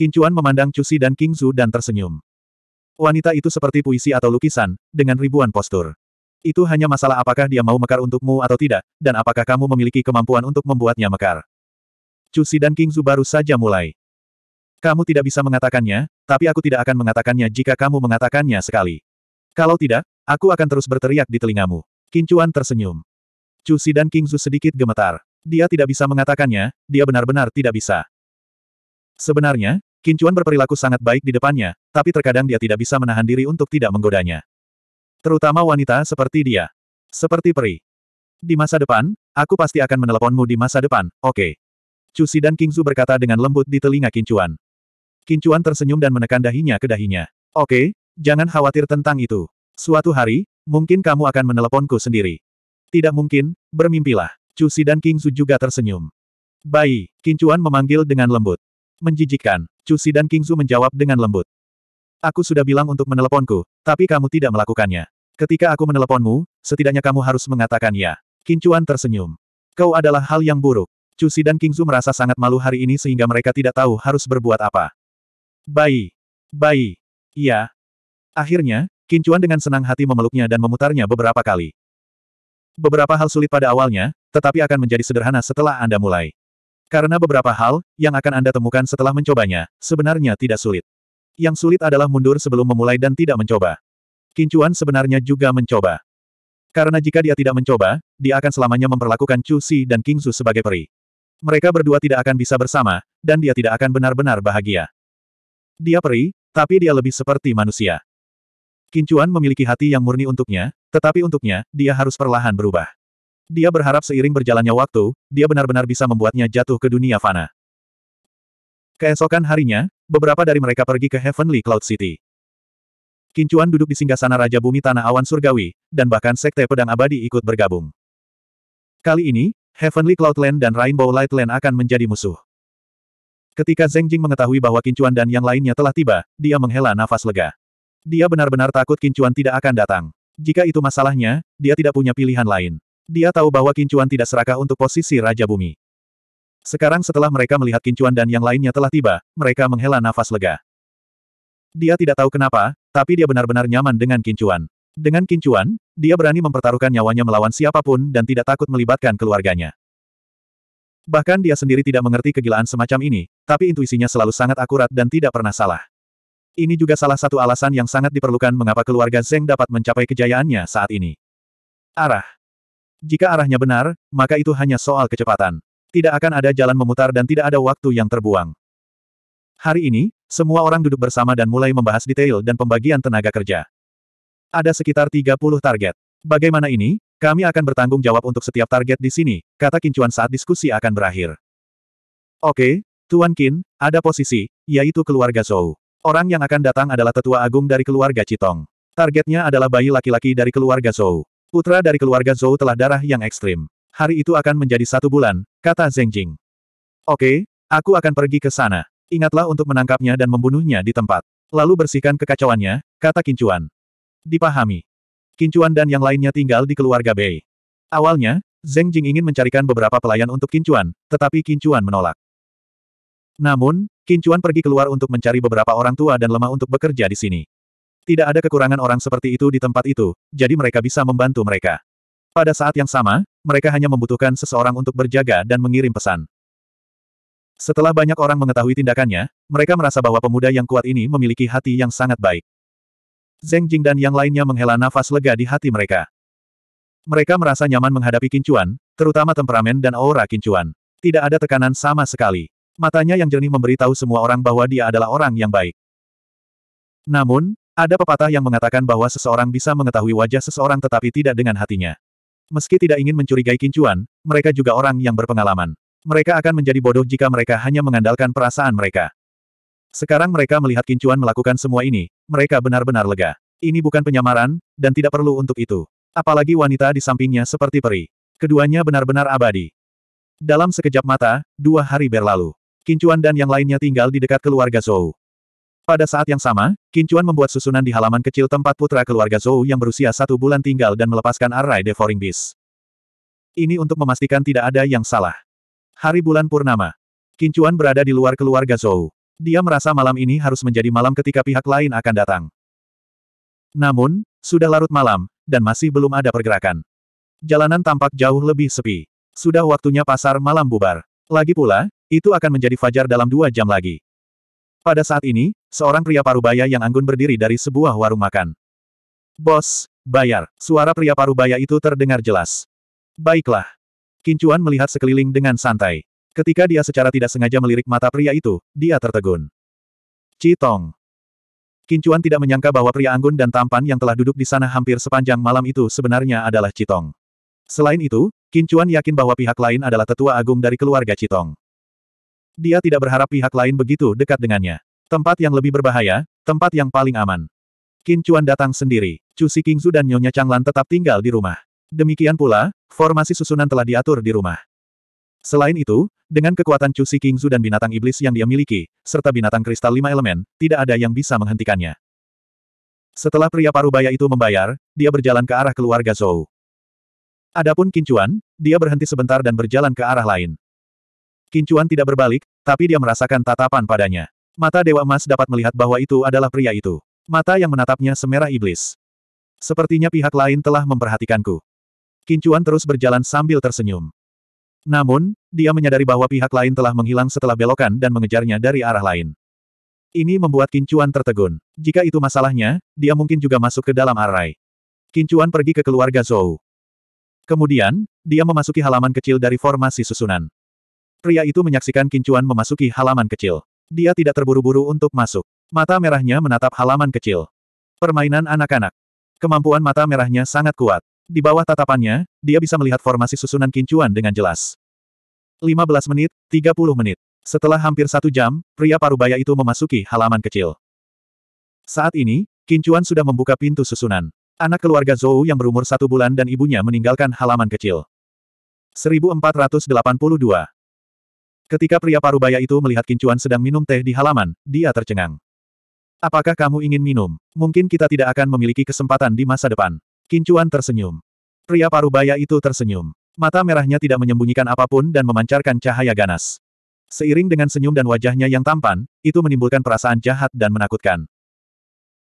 Kincuan memandang Cusi dan King Zhu dan tersenyum. Wanita itu seperti puisi atau lukisan, dengan ribuan postur. Itu hanya masalah apakah dia mau mekar untukmu atau tidak, dan apakah kamu memiliki kemampuan untuk membuatnya mekar. Cusi dan King Zhu baru saja mulai. Kamu tidak bisa mengatakannya, tapi aku tidak akan mengatakannya jika kamu mengatakannya sekali. Kalau tidak, aku akan terus berteriak di telingamu. Kincuan tersenyum. Cusi dan King Zhu sedikit gemetar. Dia tidak bisa mengatakannya, dia benar-benar tidak bisa. Sebenarnya, Kincuan berperilaku sangat baik di depannya, tapi terkadang dia tidak bisa menahan diri untuk tidak menggodanya. Terutama wanita seperti dia. Seperti peri. Di masa depan, aku pasti akan meneleponmu di masa depan, oke. Okay. Cusi dan Kingzu berkata dengan lembut di telinga Kincuan. Kincuan tersenyum dan menekan dahinya ke dahinya. Oke, okay, jangan khawatir tentang itu. Suatu hari, mungkin kamu akan meneleponku sendiri. Tidak mungkin, bermimpilah. Cusi dan Kingzu juga tersenyum. Bayi, Kincuan memanggil dengan lembut. Menjijikan, Cusi dan Kingzu menjawab dengan lembut. Aku sudah bilang untuk meneleponku, tapi kamu tidak melakukannya. Ketika aku meneleponmu, setidaknya kamu harus mengatakan ya. Kincuan tersenyum. Kau adalah hal yang buruk. Cusi dan Kingzu merasa sangat malu hari ini sehingga mereka tidak tahu harus berbuat apa. Bayi. Bayi. Iya. Akhirnya, Kincuan dengan senang hati memeluknya dan memutarnya beberapa kali. Beberapa hal sulit pada awalnya, tetapi akan menjadi sederhana setelah Anda mulai. Karena beberapa hal, yang akan Anda temukan setelah mencobanya, sebenarnya tidak sulit. Yang sulit adalah mundur sebelum memulai dan tidak mencoba. Kincuan sebenarnya juga mencoba. Karena jika dia tidak mencoba, dia akan selamanya memperlakukan Chu Si dan King Su sebagai peri. Mereka berdua tidak akan bisa bersama, dan dia tidak akan benar-benar bahagia. Dia peri, tapi dia lebih seperti manusia. Kincuan memiliki hati yang murni untuknya, tetapi untuknya, dia harus perlahan berubah. Dia berharap seiring berjalannya waktu, dia benar-benar bisa membuatnya jatuh ke dunia fana. Keesokan harinya, beberapa dari mereka pergi ke Heavenly Cloud City. Kincuan duduk di singgah sana Raja Bumi Tanah Awan Surgawi, dan bahkan Sekte Pedang Abadi ikut bergabung. Kali ini, Heavenly Cloudland dan Rainbow Lightland akan menjadi musuh. Ketika Zheng Jing mengetahui bahwa Kincuan dan yang lainnya telah tiba, dia menghela nafas lega. Dia benar-benar takut Kincuan tidak akan datang. Jika itu masalahnya, dia tidak punya pilihan lain. Dia tahu bahwa Kincuan tidak serakah untuk posisi Raja Bumi. Sekarang setelah mereka melihat Kincuan dan yang lainnya telah tiba, mereka menghela nafas lega. Dia tidak tahu kenapa, tapi dia benar-benar nyaman dengan Kincuan. Dengan Kincuan, dia berani mempertaruhkan nyawanya melawan siapapun dan tidak takut melibatkan keluarganya. Bahkan dia sendiri tidak mengerti kegilaan semacam ini, tapi intuisinya selalu sangat akurat dan tidak pernah salah. Ini juga salah satu alasan yang sangat diperlukan mengapa keluarga Zeng dapat mencapai kejayaannya saat ini. Arah jika arahnya benar, maka itu hanya soal kecepatan. Tidak akan ada jalan memutar dan tidak ada waktu yang terbuang. Hari ini, semua orang duduk bersama dan mulai membahas detail dan pembagian tenaga kerja. Ada sekitar 30 target. Bagaimana ini? Kami akan bertanggung jawab untuk setiap target di sini, kata Kincuan saat diskusi akan berakhir. Oke, Tuan Kin, ada posisi, yaitu keluarga Zhou. Orang yang akan datang adalah tetua agung dari keluarga Citong. Targetnya adalah bayi laki-laki dari keluarga Zhou. Putra dari keluarga Zhou telah darah yang ekstrim. Hari itu akan menjadi satu bulan, kata Zheng Jing. Oke, aku akan pergi ke sana. Ingatlah untuk menangkapnya dan membunuhnya di tempat. Lalu bersihkan kekacauannya, kata Kincuan. Dipahami. Kincuan dan yang lainnya tinggal di keluarga Bei. Awalnya, Zheng Jing ingin mencarikan beberapa pelayan untuk Kincuan, tetapi Kincuan menolak. Namun, Kincuan pergi keluar untuk mencari beberapa orang tua dan lemah untuk bekerja di sini. Tidak ada kekurangan orang seperti itu di tempat itu, jadi mereka bisa membantu mereka. Pada saat yang sama, mereka hanya membutuhkan seseorang untuk berjaga dan mengirim pesan. Setelah banyak orang mengetahui tindakannya, mereka merasa bahwa pemuda yang kuat ini memiliki hati yang sangat baik. Zeng Jing dan yang lainnya menghela nafas lega di hati mereka. Mereka merasa nyaman menghadapi kincuan, terutama temperamen dan aura kincuan. Tidak ada tekanan sama sekali. Matanya yang jernih memberitahu semua orang bahwa dia adalah orang yang baik. Namun, ada pepatah yang mengatakan bahwa seseorang bisa mengetahui wajah seseorang tetapi tidak dengan hatinya. Meski tidak ingin mencurigai kincuan, mereka juga orang yang berpengalaman. Mereka akan menjadi bodoh jika mereka hanya mengandalkan perasaan mereka. Sekarang mereka melihat kincuan melakukan semua ini, mereka benar-benar lega. Ini bukan penyamaran, dan tidak perlu untuk itu. Apalagi wanita di sampingnya seperti peri. Keduanya benar-benar abadi. Dalam sekejap mata, dua hari berlalu. Kincuan dan yang lainnya tinggal di dekat keluarga Zhou. Pada saat yang sama, Kincuan membuat susunan di halaman kecil tempat putra keluarga Zhou yang berusia satu bulan tinggal dan melepaskan Array Devouring Beast. Ini untuk memastikan tidak ada yang salah. Hari bulan Purnama. Kincuan berada di luar keluarga Zhou. Dia merasa malam ini harus menjadi malam ketika pihak lain akan datang. Namun, sudah larut malam, dan masih belum ada pergerakan. Jalanan tampak jauh lebih sepi. Sudah waktunya pasar malam bubar. Lagi pula, itu akan menjadi fajar dalam dua jam lagi. Pada saat ini, seorang pria parubaya yang anggun berdiri dari sebuah warung makan. Bos, bayar. Suara pria parubaya itu terdengar jelas. Baiklah. Kincuan melihat sekeliling dengan santai. Ketika dia secara tidak sengaja melirik mata pria itu, dia tertegun. Citong. Kincuan tidak menyangka bahwa pria anggun dan tampan yang telah duduk di sana hampir sepanjang malam itu sebenarnya adalah Citong. Selain itu, Kincuan yakin bahwa pihak lain adalah tetua agung dari keluarga Citong. Dia tidak berharap pihak lain begitu dekat dengannya. Tempat yang lebih berbahaya, tempat yang paling aman. Qin Chuan datang sendiri. Chu Si Kingzu dan Nyonya Changlan tetap tinggal di rumah. Demikian pula, formasi susunan telah diatur di rumah. Selain itu, dengan kekuatan Chu Si Kingzu dan binatang iblis yang dia miliki, serta binatang kristal lima elemen, tidak ada yang bisa menghentikannya. Setelah pria parubaya itu membayar, dia berjalan ke arah keluarga Zhou. Adapun Kincuan, dia berhenti sebentar dan berjalan ke arah lain. Kincuan tidak berbalik, tapi dia merasakan tatapan padanya. Mata Dewa Emas dapat melihat bahwa itu adalah pria itu. Mata yang menatapnya semerah iblis. Sepertinya pihak lain telah memperhatikanku. Kincuan terus berjalan sambil tersenyum. Namun, dia menyadari bahwa pihak lain telah menghilang setelah belokan dan mengejarnya dari arah lain. Ini membuat Kincuan tertegun. Jika itu masalahnya, dia mungkin juga masuk ke dalam arai. Kincuan pergi ke keluarga Zhou. Kemudian, dia memasuki halaman kecil dari formasi susunan. Pria itu menyaksikan Kincuan memasuki halaman kecil. Dia tidak terburu-buru untuk masuk. Mata merahnya menatap halaman kecil. Permainan anak-anak. Kemampuan mata merahnya sangat kuat. Di bawah tatapannya, dia bisa melihat formasi susunan Kincuan dengan jelas. 15 menit, 30 menit. Setelah hampir satu jam, pria parubaya itu memasuki halaman kecil. Saat ini, Kincuan sudah membuka pintu susunan. Anak keluarga Zhou yang berumur satu bulan dan ibunya meninggalkan halaman kecil. 1482 Ketika pria parubaya itu melihat Kincuan sedang minum teh di halaman, dia tercengang. Apakah kamu ingin minum? Mungkin kita tidak akan memiliki kesempatan di masa depan. Kincuan tersenyum. Pria parubaya itu tersenyum. Mata merahnya tidak menyembunyikan apapun dan memancarkan cahaya ganas. Seiring dengan senyum dan wajahnya yang tampan, itu menimbulkan perasaan jahat dan menakutkan.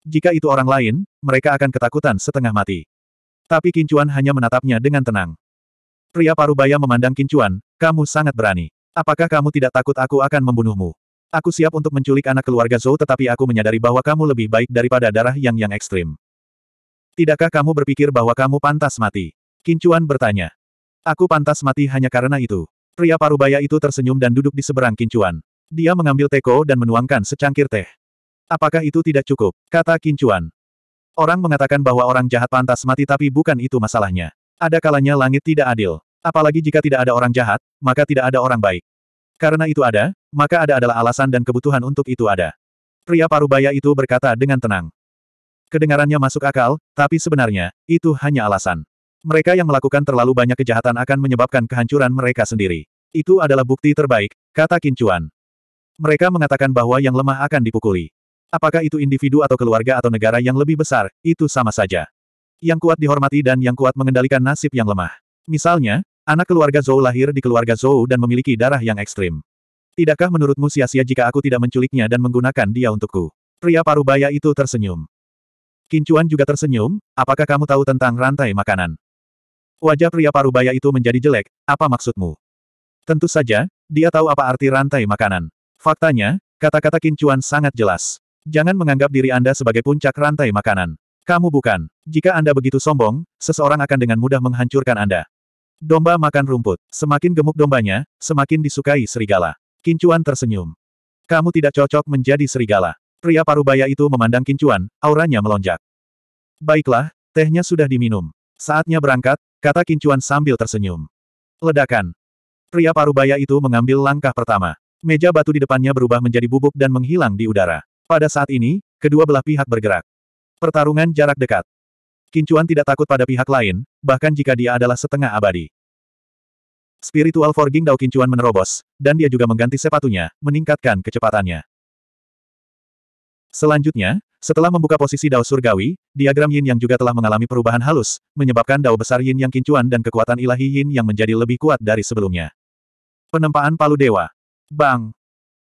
Jika itu orang lain, mereka akan ketakutan setengah mati. Tapi Kincuan hanya menatapnya dengan tenang. Pria parubaya memandang Kincuan, kamu sangat berani. Apakah kamu tidak takut aku akan membunuhmu? Aku siap untuk menculik anak keluarga Zhou tetapi aku menyadari bahwa kamu lebih baik daripada darah yang yang ekstrim. Tidakkah kamu berpikir bahwa kamu pantas mati? Kincuan bertanya. Aku pantas mati hanya karena itu. Pria parubaya itu tersenyum dan duduk di seberang Kincuan. Dia mengambil teko dan menuangkan secangkir teh. Apakah itu tidak cukup? Kata Kincuan. Orang mengatakan bahwa orang jahat pantas mati tapi bukan itu masalahnya. Ada kalanya langit tidak adil. Apalagi jika tidak ada orang jahat, maka tidak ada orang baik. Karena itu ada, maka ada adalah alasan dan kebutuhan untuk itu ada. Pria parubaya itu berkata dengan tenang. Kedengarannya masuk akal, tapi sebenarnya, itu hanya alasan. Mereka yang melakukan terlalu banyak kejahatan akan menyebabkan kehancuran mereka sendiri. Itu adalah bukti terbaik, kata Kincuan. Mereka mengatakan bahwa yang lemah akan dipukuli. Apakah itu individu atau keluarga atau negara yang lebih besar, itu sama saja. Yang kuat dihormati dan yang kuat mengendalikan nasib yang lemah. Misalnya, Anak keluarga Zhou lahir di keluarga Zhou dan memiliki darah yang ekstrim. Tidakkah menurutmu sia-sia jika aku tidak menculiknya dan menggunakan dia untukku? Pria parubaya itu tersenyum. Kincuan juga tersenyum, apakah kamu tahu tentang rantai makanan? Wajah pria parubaya itu menjadi jelek, apa maksudmu? Tentu saja, dia tahu apa arti rantai makanan. Faktanya, kata-kata Kincuan sangat jelas. Jangan menganggap diri Anda sebagai puncak rantai makanan. Kamu bukan. Jika Anda begitu sombong, seseorang akan dengan mudah menghancurkan Anda. Domba makan rumput. Semakin gemuk dombanya, semakin disukai serigala. Kincuan tersenyum. Kamu tidak cocok menjadi serigala. Pria parubaya itu memandang Kincuan, auranya melonjak. Baiklah, tehnya sudah diminum. Saatnya berangkat, kata Kincuan sambil tersenyum. Ledakan. Pria parubaya itu mengambil langkah pertama. Meja batu di depannya berubah menjadi bubuk dan menghilang di udara. Pada saat ini, kedua belah pihak bergerak. Pertarungan jarak dekat. Kincuan tidak takut pada pihak lain, bahkan jika dia adalah setengah abadi. Spiritual Forging Dao Kincuan menerobos, dan dia juga mengganti sepatunya, meningkatkan kecepatannya. Selanjutnya, setelah membuka posisi Dao Surgawi, diagram Yin yang juga telah mengalami perubahan halus, menyebabkan Dao besar Yin yang kincuan dan kekuatan ilahi Yin yang menjadi lebih kuat dari sebelumnya. Penempaan palu dewa. Bang!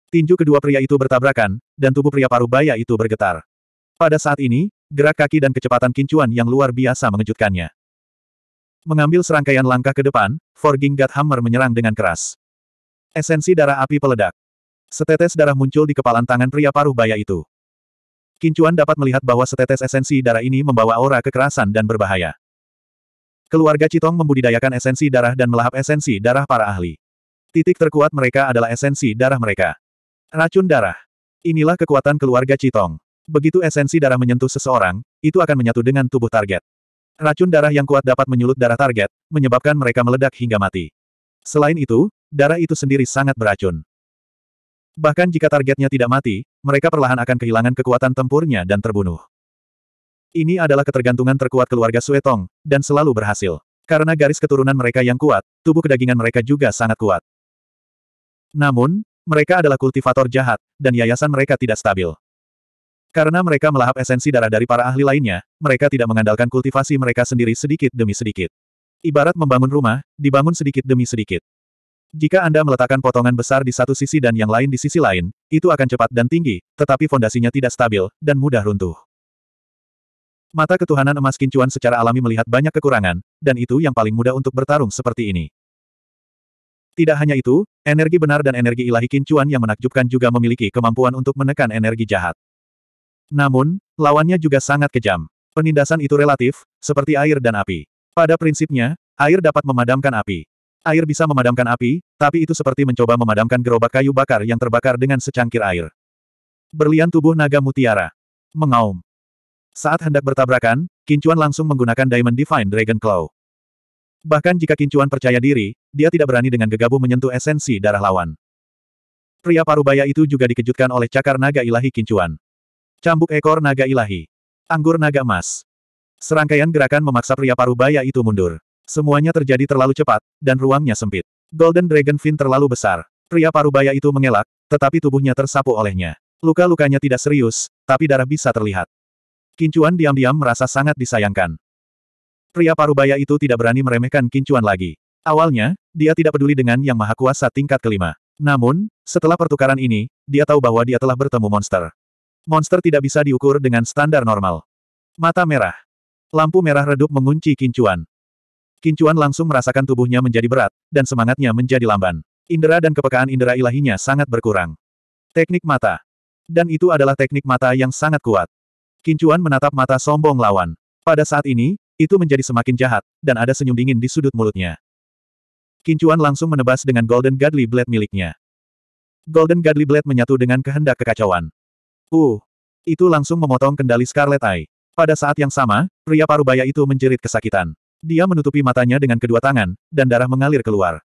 Tinju kedua pria itu bertabrakan, dan tubuh pria paruh baya itu bergetar. Pada saat ini, Gerak kaki dan kecepatan kincuan yang luar biasa mengejutkannya. Mengambil serangkaian langkah ke depan, Forging God Hammer menyerang dengan keras. Esensi darah api peledak. Setetes darah muncul di kepalan tangan pria paruh baya itu. Kincuan dapat melihat bahwa setetes esensi darah ini membawa aura kekerasan dan berbahaya. Keluarga Citong membudidayakan esensi darah dan melahap esensi darah para ahli. Titik terkuat mereka adalah esensi darah mereka. Racun darah. Inilah kekuatan keluarga Citong. Begitu esensi darah menyentuh seseorang, itu akan menyatu dengan tubuh target. Racun darah yang kuat dapat menyulut darah target, menyebabkan mereka meledak hingga mati. Selain itu, darah itu sendiri sangat beracun. Bahkan jika targetnya tidak mati, mereka perlahan akan kehilangan kekuatan tempurnya dan terbunuh. Ini adalah ketergantungan terkuat keluarga Suetong, dan selalu berhasil. Karena garis keturunan mereka yang kuat, tubuh kedagingan mereka juga sangat kuat. Namun, mereka adalah kultivator jahat, dan yayasan mereka tidak stabil. Karena mereka melahap esensi darah dari para ahli lainnya, mereka tidak mengandalkan kultivasi mereka sendiri sedikit demi sedikit. Ibarat membangun rumah, dibangun sedikit demi sedikit. Jika Anda meletakkan potongan besar di satu sisi dan yang lain di sisi lain, itu akan cepat dan tinggi, tetapi fondasinya tidak stabil, dan mudah runtuh. Mata ketuhanan emas kincuan secara alami melihat banyak kekurangan, dan itu yang paling mudah untuk bertarung seperti ini. Tidak hanya itu, energi benar dan energi ilahi kincuan yang menakjubkan juga memiliki kemampuan untuk menekan energi jahat. Namun, lawannya juga sangat kejam. Penindasan itu relatif, seperti air dan api. Pada prinsipnya, air dapat memadamkan api. Air bisa memadamkan api, tapi itu seperti mencoba memadamkan gerobak kayu bakar yang terbakar dengan secangkir air. Berlian tubuh naga mutiara. Mengaum. Saat hendak bertabrakan, Kincuan langsung menggunakan Diamond Divine Dragon Claw. Bahkan jika Kincuan percaya diri, dia tidak berani dengan gegabah menyentuh esensi darah lawan. Pria parubaya itu juga dikejutkan oleh cakar naga ilahi Kincuan. Cambuk ekor naga ilahi. Anggur naga emas. Serangkaian gerakan memaksa pria parubaya itu mundur. Semuanya terjadi terlalu cepat, dan ruangnya sempit. Golden Dragon Fin terlalu besar. Pria parubaya itu mengelak, tetapi tubuhnya tersapu olehnya. Luka-lukanya tidak serius, tapi darah bisa terlihat. Kincuan diam-diam merasa sangat disayangkan. Pria parubaya itu tidak berani meremehkan Kincuan lagi. Awalnya, dia tidak peduli dengan Yang Maha Kuasa tingkat kelima. Namun, setelah pertukaran ini, dia tahu bahwa dia telah bertemu monster. Monster tidak bisa diukur dengan standar normal. Mata merah. Lampu merah redup mengunci kincuan. Kincuan langsung merasakan tubuhnya menjadi berat, dan semangatnya menjadi lamban. Indera dan kepekaan indera ilahinya sangat berkurang. Teknik mata. Dan itu adalah teknik mata yang sangat kuat. Kincuan menatap mata sombong lawan. Pada saat ini, itu menjadi semakin jahat, dan ada senyum dingin di sudut mulutnya. Kincuan langsung menebas dengan Golden Godly Blade miliknya. Golden Godly Blade menyatu dengan kehendak kekacauan. Uh, itu langsung memotong kendali Scarlet Eye. Pada saat yang sama, pria parubaya itu menjerit kesakitan. Dia menutupi matanya dengan kedua tangan, dan darah mengalir keluar.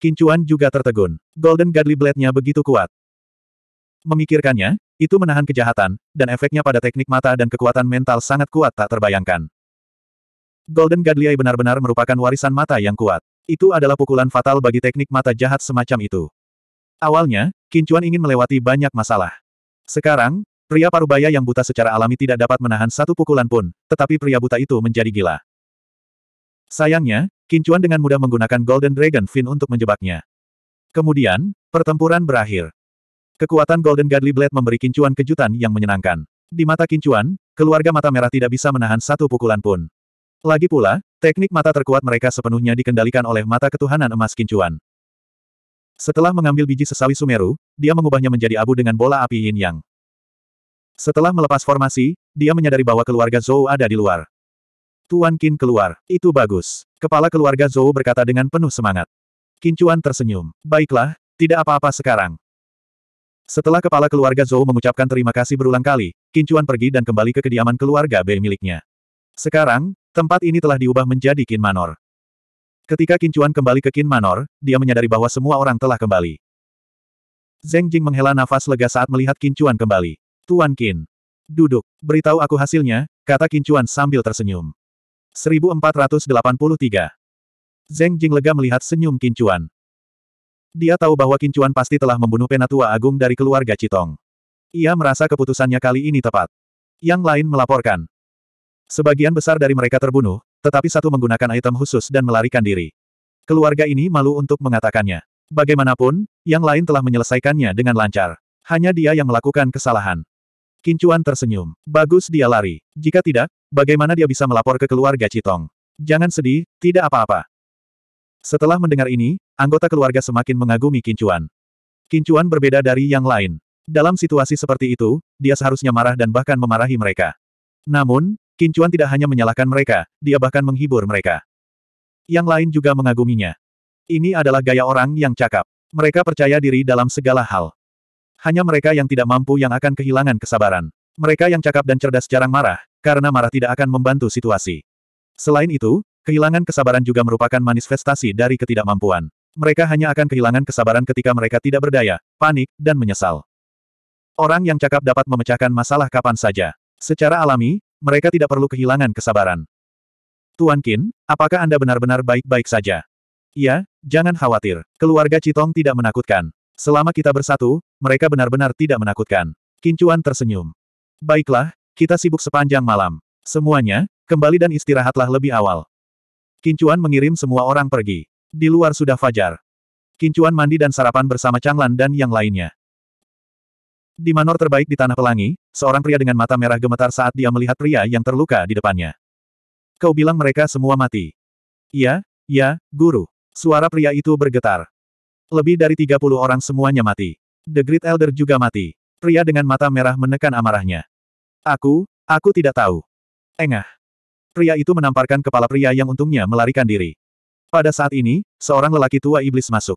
Kincuan juga tertegun. Golden Godly Blade-nya begitu kuat. Memikirkannya, itu menahan kejahatan, dan efeknya pada teknik mata dan kekuatan mental sangat kuat tak terbayangkan. Golden Godly Eye benar-benar merupakan warisan mata yang kuat. Itu adalah pukulan fatal bagi teknik mata jahat semacam itu. Awalnya, Kincuan ingin melewati banyak masalah. Sekarang, pria parubaya yang buta secara alami tidak dapat menahan satu pukulan pun, tetapi pria buta itu menjadi gila. Sayangnya, Kincuan dengan mudah menggunakan Golden Dragon Fin untuk menjebaknya. Kemudian, pertempuran berakhir. Kekuatan Golden Godly Blade memberi Kincuan kejutan yang menyenangkan. Di mata Kincuan, keluarga mata merah tidak bisa menahan satu pukulan pun. Lagi pula, teknik mata terkuat mereka sepenuhnya dikendalikan oleh mata ketuhanan emas Kincuan. Setelah mengambil biji sesawi Sumeru, dia mengubahnya menjadi abu dengan bola api yin yang. Setelah melepas formasi, dia menyadari bahwa keluarga Zhou ada di luar. Tuan Qin keluar, itu bagus. Kepala keluarga Zhou berkata dengan penuh semangat. Qin Chuan tersenyum. Baiklah, tidak apa-apa sekarang. Setelah kepala keluarga Zhou mengucapkan terima kasih berulang kali, Qin Chuan pergi dan kembali ke kediaman keluarga B miliknya. Sekarang, tempat ini telah diubah menjadi Qin Manor. Ketika Kincuan kembali ke Kin Manor, dia menyadari bahwa semua orang telah kembali. Zeng Jing menghela nafas lega saat melihat Kincuan kembali. Tuan Kin. Duduk. Beritahu aku hasilnya, kata Kincuan sambil tersenyum. 1483. Zeng Jing lega melihat senyum Kincuan. Dia tahu bahwa Kincuan pasti telah membunuh penatua agung dari keluarga Citong. Ia merasa keputusannya kali ini tepat. Yang lain melaporkan. Sebagian besar dari mereka terbunuh, tetapi satu menggunakan item khusus dan melarikan diri. Keluarga ini malu untuk mengatakannya. Bagaimanapun, yang lain telah menyelesaikannya dengan lancar. Hanya dia yang melakukan kesalahan. Kincuan tersenyum. Bagus dia lari. Jika tidak, bagaimana dia bisa melapor ke keluarga Citong? Jangan sedih, tidak apa-apa. Setelah mendengar ini, anggota keluarga semakin mengagumi Kincuan. Kincuan berbeda dari yang lain. Dalam situasi seperti itu, dia seharusnya marah dan bahkan memarahi mereka. Namun, Kincuan tidak hanya menyalahkan mereka, dia bahkan menghibur mereka. Yang lain juga mengaguminya. Ini adalah gaya orang yang cakap. Mereka percaya diri dalam segala hal. Hanya mereka yang tidak mampu yang akan kehilangan kesabaran. Mereka yang cakap dan cerdas jarang marah, karena marah tidak akan membantu situasi. Selain itu, kehilangan kesabaran juga merupakan manifestasi dari ketidakmampuan. Mereka hanya akan kehilangan kesabaran ketika mereka tidak berdaya, panik, dan menyesal. Orang yang cakap dapat memecahkan masalah kapan saja. Secara alami, mereka tidak perlu kehilangan kesabaran. Tuan Qin, apakah Anda benar-benar baik-baik saja? Ya, jangan khawatir. Keluarga Citong tidak menakutkan. Selama kita bersatu, mereka benar-benar tidak menakutkan. Kincuan tersenyum. Baiklah, kita sibuk sepanjang malam. Semuanya, kembali dan istirahatlah lebih awal. Kincuan mengirim semua orang pergi. Di luar sudah fajar. Kincuan mandi dan sarapan bersama Changlan dan yang lainnya. Di manor terbaik di Tanah Pelangi, seorang pria dengan mata merah gemetar saat dia melihat pria yang terluka di depannya. Kau bilang mereka semua mati. Iya, ya, guru. Suara pria itu bergetar. Lebih dari 30 orang semuanya mati. The Great Elder juga mati. Pria dengan mata merah menekan amarahnya. Aku, aku tidak tahu. Engah. Pria itu menamparkan kepala pria yang untungnya melarikan diri. Pada saat ini, seorang lelaki tua iblis masuk.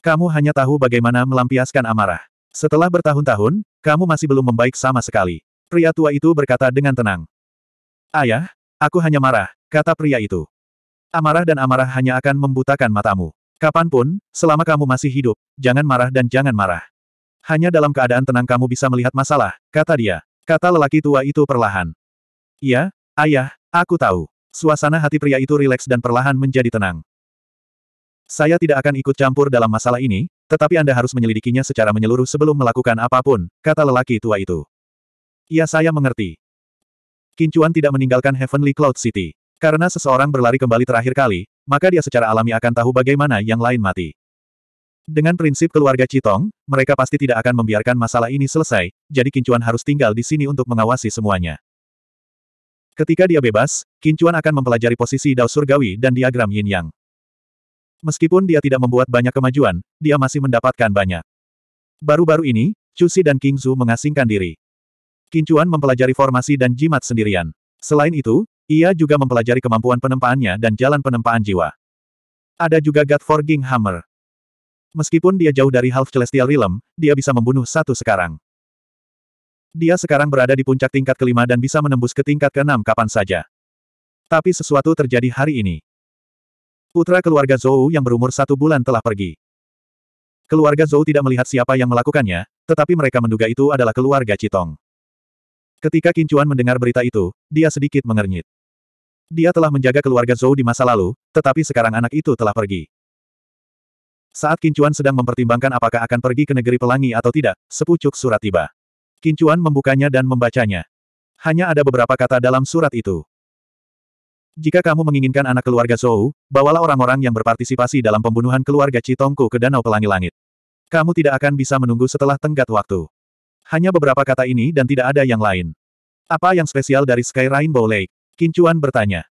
Kamu hanya tahu bagaimana melampiaskan amarah. Setelah bertahun-tahun, kamu masih belum membaik sama sekali. Pria tua itu berkata dengan tenang. Ayah, aku hanya marah, kata pria itu. Amarah dan amarah hanya akan membutakan matamu. Kapanpun, selama kamu masih hidup, jangan marah dan jangan marah. Hanya dalam keadaan tenang kamu bisa melihat masalah, kata dia. Kata lelaki tua itu perlahan. Iya, ayah, aku tahu. Suasana hati pria itu rileks dan perlahan menjadi tenang. Saya tidak akan ikut campur dalam masalah ini, tetapi Anda harus menyelidikinya secara menyeluruh sebelum melakukan apapun, kata lelaki tua itu. Ya saya mengerti. Kincuan tidak meninggalkan Heavenly Cloud City. Karena seseorang berlari kembali terakhir kali, maka dia secara alami akan tahu bagaimana yang lain mati. Dengan prinsip keluarga Citong, mereka pasti tidak akan membiarkan masalah ini selesai, jadi Kincuan harus tinggal di sini untuk mengawasi semuanya. Ketika dia bebas, Kincuan akan mempelajari posisi Dao Surgawi dan diagram Yin Yang. Meskipun dia tidak membuat banyak kemajuan, dia masih mendapatkan banyak. Baru-baru ini, Cusi dan King Zhu mengasingkan diri. Kincuan mempelajari formasi dan jimat sendirian. Selain itu, ia juga mempelajari kemampuan penempaannya dan jalan penempaan jiwa. Ada juga God Forging Hammer. Meskipun dia jauh dari Half Celestial Realm, dia bisa membunuh satu sekarang. Dia sekarang berada di puncak tingkat kelima dan bisa menembus ke tingkat keenam kapan saja. Tapi sesuatu terjadi hari ini. Putra keluarga Zhou yang berumur satu bulan telah pergi. Keluarga Zhou tidak melihat siapa yang melakukannya, tetapi mereka menduga itu adalah keluarga Citong. Ketika Kincuan mendengar berita itu, dia sedikit mengernyit. Dia telah menjaga keluarga Zhou di masa lalu, tetapi sekarang anak itu telah pergi. Saat Kincuan sedang mempertimbangkan apakah akan pergi ke negeri pelangi atau tidak, sepucuk surat tiba. Kincuan membukanya dan membacanya. Hanya ada beberapa kata dalam surat itu. Jika kamu menginginkan anak keluarga Zhou, bawalah orang-orang yang berpartisipasi dalam pembunuhan keluarga Citongku ke Danau Pelangi Langit. Kamu tidak akan bisa menunggu setelah tenggat waktu. Hanya beberapa kata ini dan tidak ada yang lain. Apa yang spesial dari Sky Rainbow Lake? Kincuan bertanya.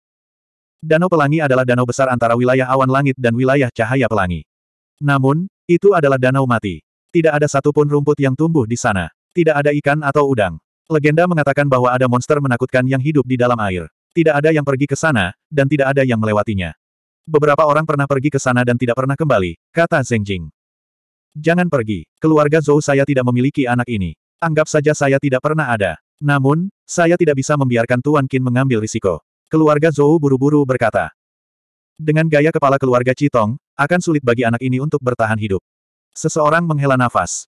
Danau Pelangi adalah danau besar antara wilayah awan langit dan wilayah cahaya pelangi. Namun, itu adalah danau mati. Tidak ada satupun rumput yang tumbuh di sana. Tidak ada ikan atau udang. Legenda mengatakan bahwa ada monster menakutkan yang hidup di dalam air. Tidak ada yang pergi ke sana, dan tidak ada yang melewatinya. Beberapa orang pernah pergi ke sana dan tidak pernah kembali, kata Zheng Jing. Jangan pergi, keluarga Zhou saya tidak memiliki anak ini. Anggap saja saya tidak pernah ada. Namun, saya tidak bisa membiarkan Tuan Qin mengambil risiko. Keluarga Zhou buru-buru berkata. Dengan gaya kepala keluarga Citong, akan sulit bagi anak ini untuk bertahan hidup. Seseorang menghela nafas.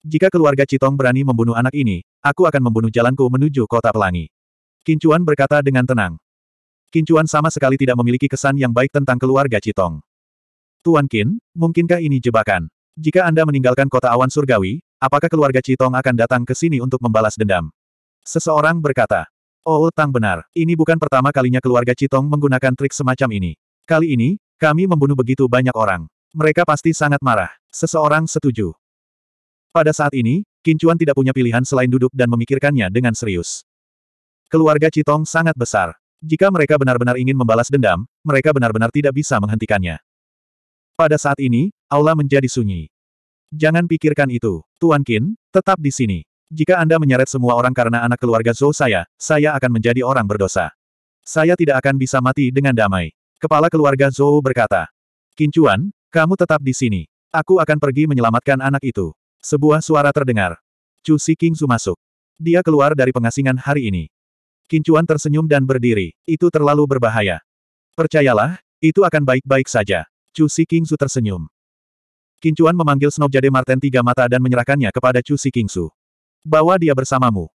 Jika keluarga Citong berani membunuh anak ini, aku akan membunuh jalanku menuju kota pelangi. Kincuan berkata dengan tenang. Kincuan sama sekali tidak memiliki kesan yang baik tentang keluarga Citong. Tuan Kin, mungkinkah ini jebakan? Jika Anda meninggalkan kota awan surgawi, apakah keluarga Citong akan datang ke sini untuk membalas dendam? Seseorang berkata, Oh, oh Tang benar, ini bukan pertama kalinya keluarga Citong menggunakan trik semacam ini. Kali ini, kami membunuh begitu banyak orang. Mereka pasti sangat marah. Seseorang setuju. Pada saat ini, Kincuan tidak punya pilihan selain duduk dan memikirkannya dengan serius. Keluarga Citong sangat besar. Jika mereka benar-benar ingin membalas dendam, mereka benar-benar tidak bisa menghentikannya. Pada saat ini, aula menjadi sunyi. Jangan pikirkan itu, Tuan Qin, tetap di sini. Jika Anda menyeret semua orang karena anak keluarga Zhou saya, saya akan menjadi orang berdosa. Saya tidak akan bisa mati dengan damai. Kepala keluarga Zhou berkata, Kincuan, kamu tetap di sini. Aku akan pergi menyelamatkan anak itu. Sebuah suara terdengar. Chu Si Siking masuk. Dia keluar dari pengasingan hari ini. Kincuan tersenyum dan berdiri. Itu terlalu berbahaya. Percayalah, itu akan baik-baik saja. Chu Si Kingsu tersenyum. Kincuan memanggil Snob Jade Marten Tiga Mata dan menyerahkannya kepada Chu Si Kingsu. Bawa dia bersamamu.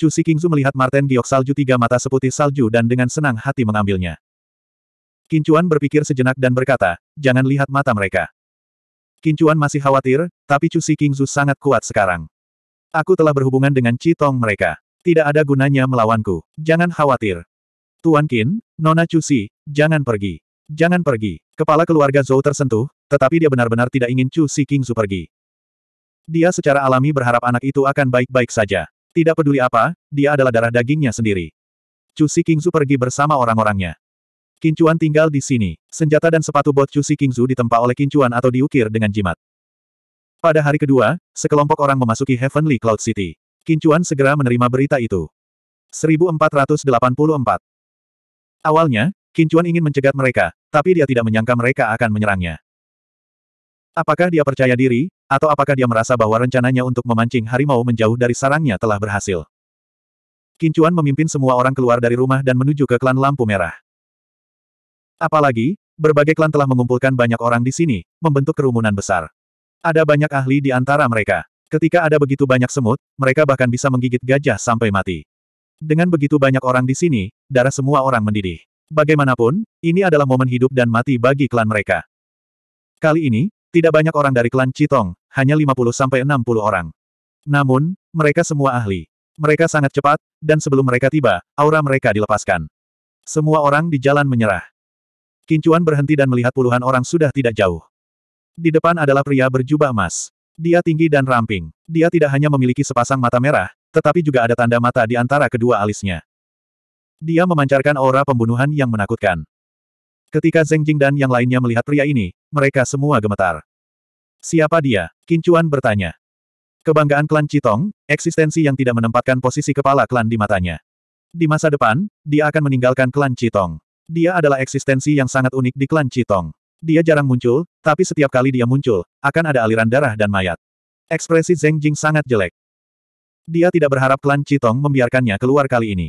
Chu Si Kingsu melihat Marten Giok Salju Tiga Mata seputih salju dan dengan senang hati mengambilnya. Kincuan berpikir sejenak dan berkata, jangan lihat mata mereka. Kincuan masih khawatir, tapi Chu Si Kingsu sangat kuat sekarang. Aku telah berhubungan dengan Citong mereka. Tidak ada gunanya melawanku. Jangan khawatir. Tuan Kin, Nona Cusi, jangan pergi. Jangan pergi. Kepala keluarga Zhou tersentuh, tetapi dia benar-benar tidak ingin Cusi Kingzu pergi. Dia secara alami berharap anak itu akan baik-baik saja. Tidak peduli apa, dia adalah darah dagingnya sendiri. Cusi Kingzu pergi bersama orang-orangnya. Kincuan tinggal di sini. Senjata dan sepatu bot Cusi Kingzu ditempa oleh Kincuan atau diukir dengan jimat. Pada hari kedua, sekelompok orang memasuki Heavenly Cloud City. Kincuan segera menerima berita itu. 1484 Awalnya, Kincuan ingin mencegat mereka, tapi dia tidak menyangka mereka akan menyerangnya. Apakah dia percaya diri, atau apakah dia merasa bahwa rencananya untuk memancing harimau menjauh dari sarangnya telah berhasil? Kincuan memimpin semua orang keluar dari rumah dan menuju ke klan lampu merah. Apalagi, berbagai klan telah mengumpulkan banyak orang di sini, membentuk kerumunan besar. Ada banyak ahli di antara mereka. Ketika ada begitu banyak semut, mereka bahkan bisa menggigit gajah sampai mati. Dengan begitu banyak orang di sini, darah semua orang mendidih. Bagaimanapun, ini adalah momen hidup dan mati bagi klan mereka. Kali ini, tidak banyak orang dari klan Citong, hanya 50-60 orang. Namun, mereka semua ahli. Mereka sangat cepat, dan sebelum mereka tiba, aura mereka dilepaskan. Semua orang di jalan menyerah. Kincuan berhenti dan melihat puluhan orang sudah tidak jauh. Di depan adalah pria berjubah emas. Dia tinggi dan ramping. Dia tidak hanya memiliki sepasang mata merah, tetapi juga ada tanda mata di antara kedua alisnya. Dia memancarkan aura pembunuhan yang menakutkan. Ketika Zeng Jing dan yang lainnya melihat pria ini, mereka semua gemetar. Siapa dia? Kincuan bertanya. Kebanggaan klan Citong, eksistensi yang tidak menempatkan posisi kepala klan di matanya. Di masa depan, dia akan meninggalkan klan Citong. Dia adalah eksistensi yang sangat unik di klan Citong. Dia jarang muncul, tapi setiap kali dia muncul, akan ada aliran darah dan mayat. Ekspresi Zeng Jing sangat jelek. Dia tidak berharap klan Citong membiarkannya keluar kali ini.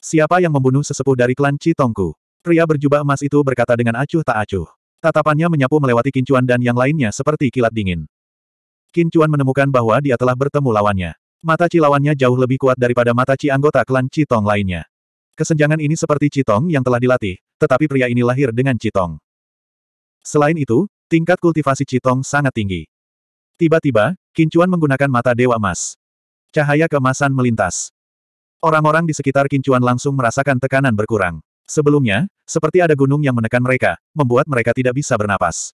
Siapa yang membunuh sesepuh dari klan Citongku? Pria berjubah emas itu berkata dengan acuh tak acuh. Tatapannya menyapu melewati Kincuan dan yang lainnya seperti kilat dingin. Kincuan menemukan bahwa dia telah bertemu lawannya. Mata cilawannya jauh lebih kuat daripada mata ci anggota klan Citong lainnya. Kesenjangan ini seperti Citong yang telah dilatih, tetapi pria ini lahir dengan Citong. Selain itu, tingkat kultivasi Citong sangat tinggi. Tiba-tiba, Kincuan menggunakan mata Dewa Emas. Cahaya kemasan melintas. Orang-orang di sekitar Kincuan langsung merasakan tekanan berkurang. Sebelumnya, seperti ada gunung yang menekan mereka, membuat mereka tidak bisa bernapas.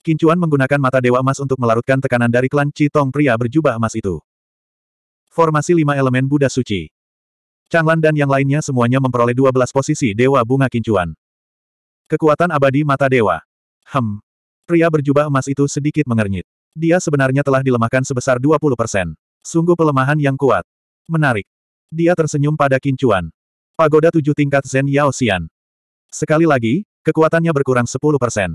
Kincuan menggunakan mata Dewa Emas untuk melarutkan tekanan dari klan Citong pria berjubah emas itu. Formasi lima elemen Buddha Suci. Changlan dan yang lainnya semuanya memperoleh 12 posisi Dewa Bunga Kincuan. Kekuatan abadi mata dewa. Hem. Pria berjubah emas itu sedikit mengernyit. Dia sebenarnya telah dilemahkan sebesar 20 persen. Sungguh pelemahan yang kuat. Menarik. Dia tersenyum pada kincuan. Pagoda tujuh tingkat Zen Yao Xian. Sekali lagi, kekuatannya berkurang 10 persen.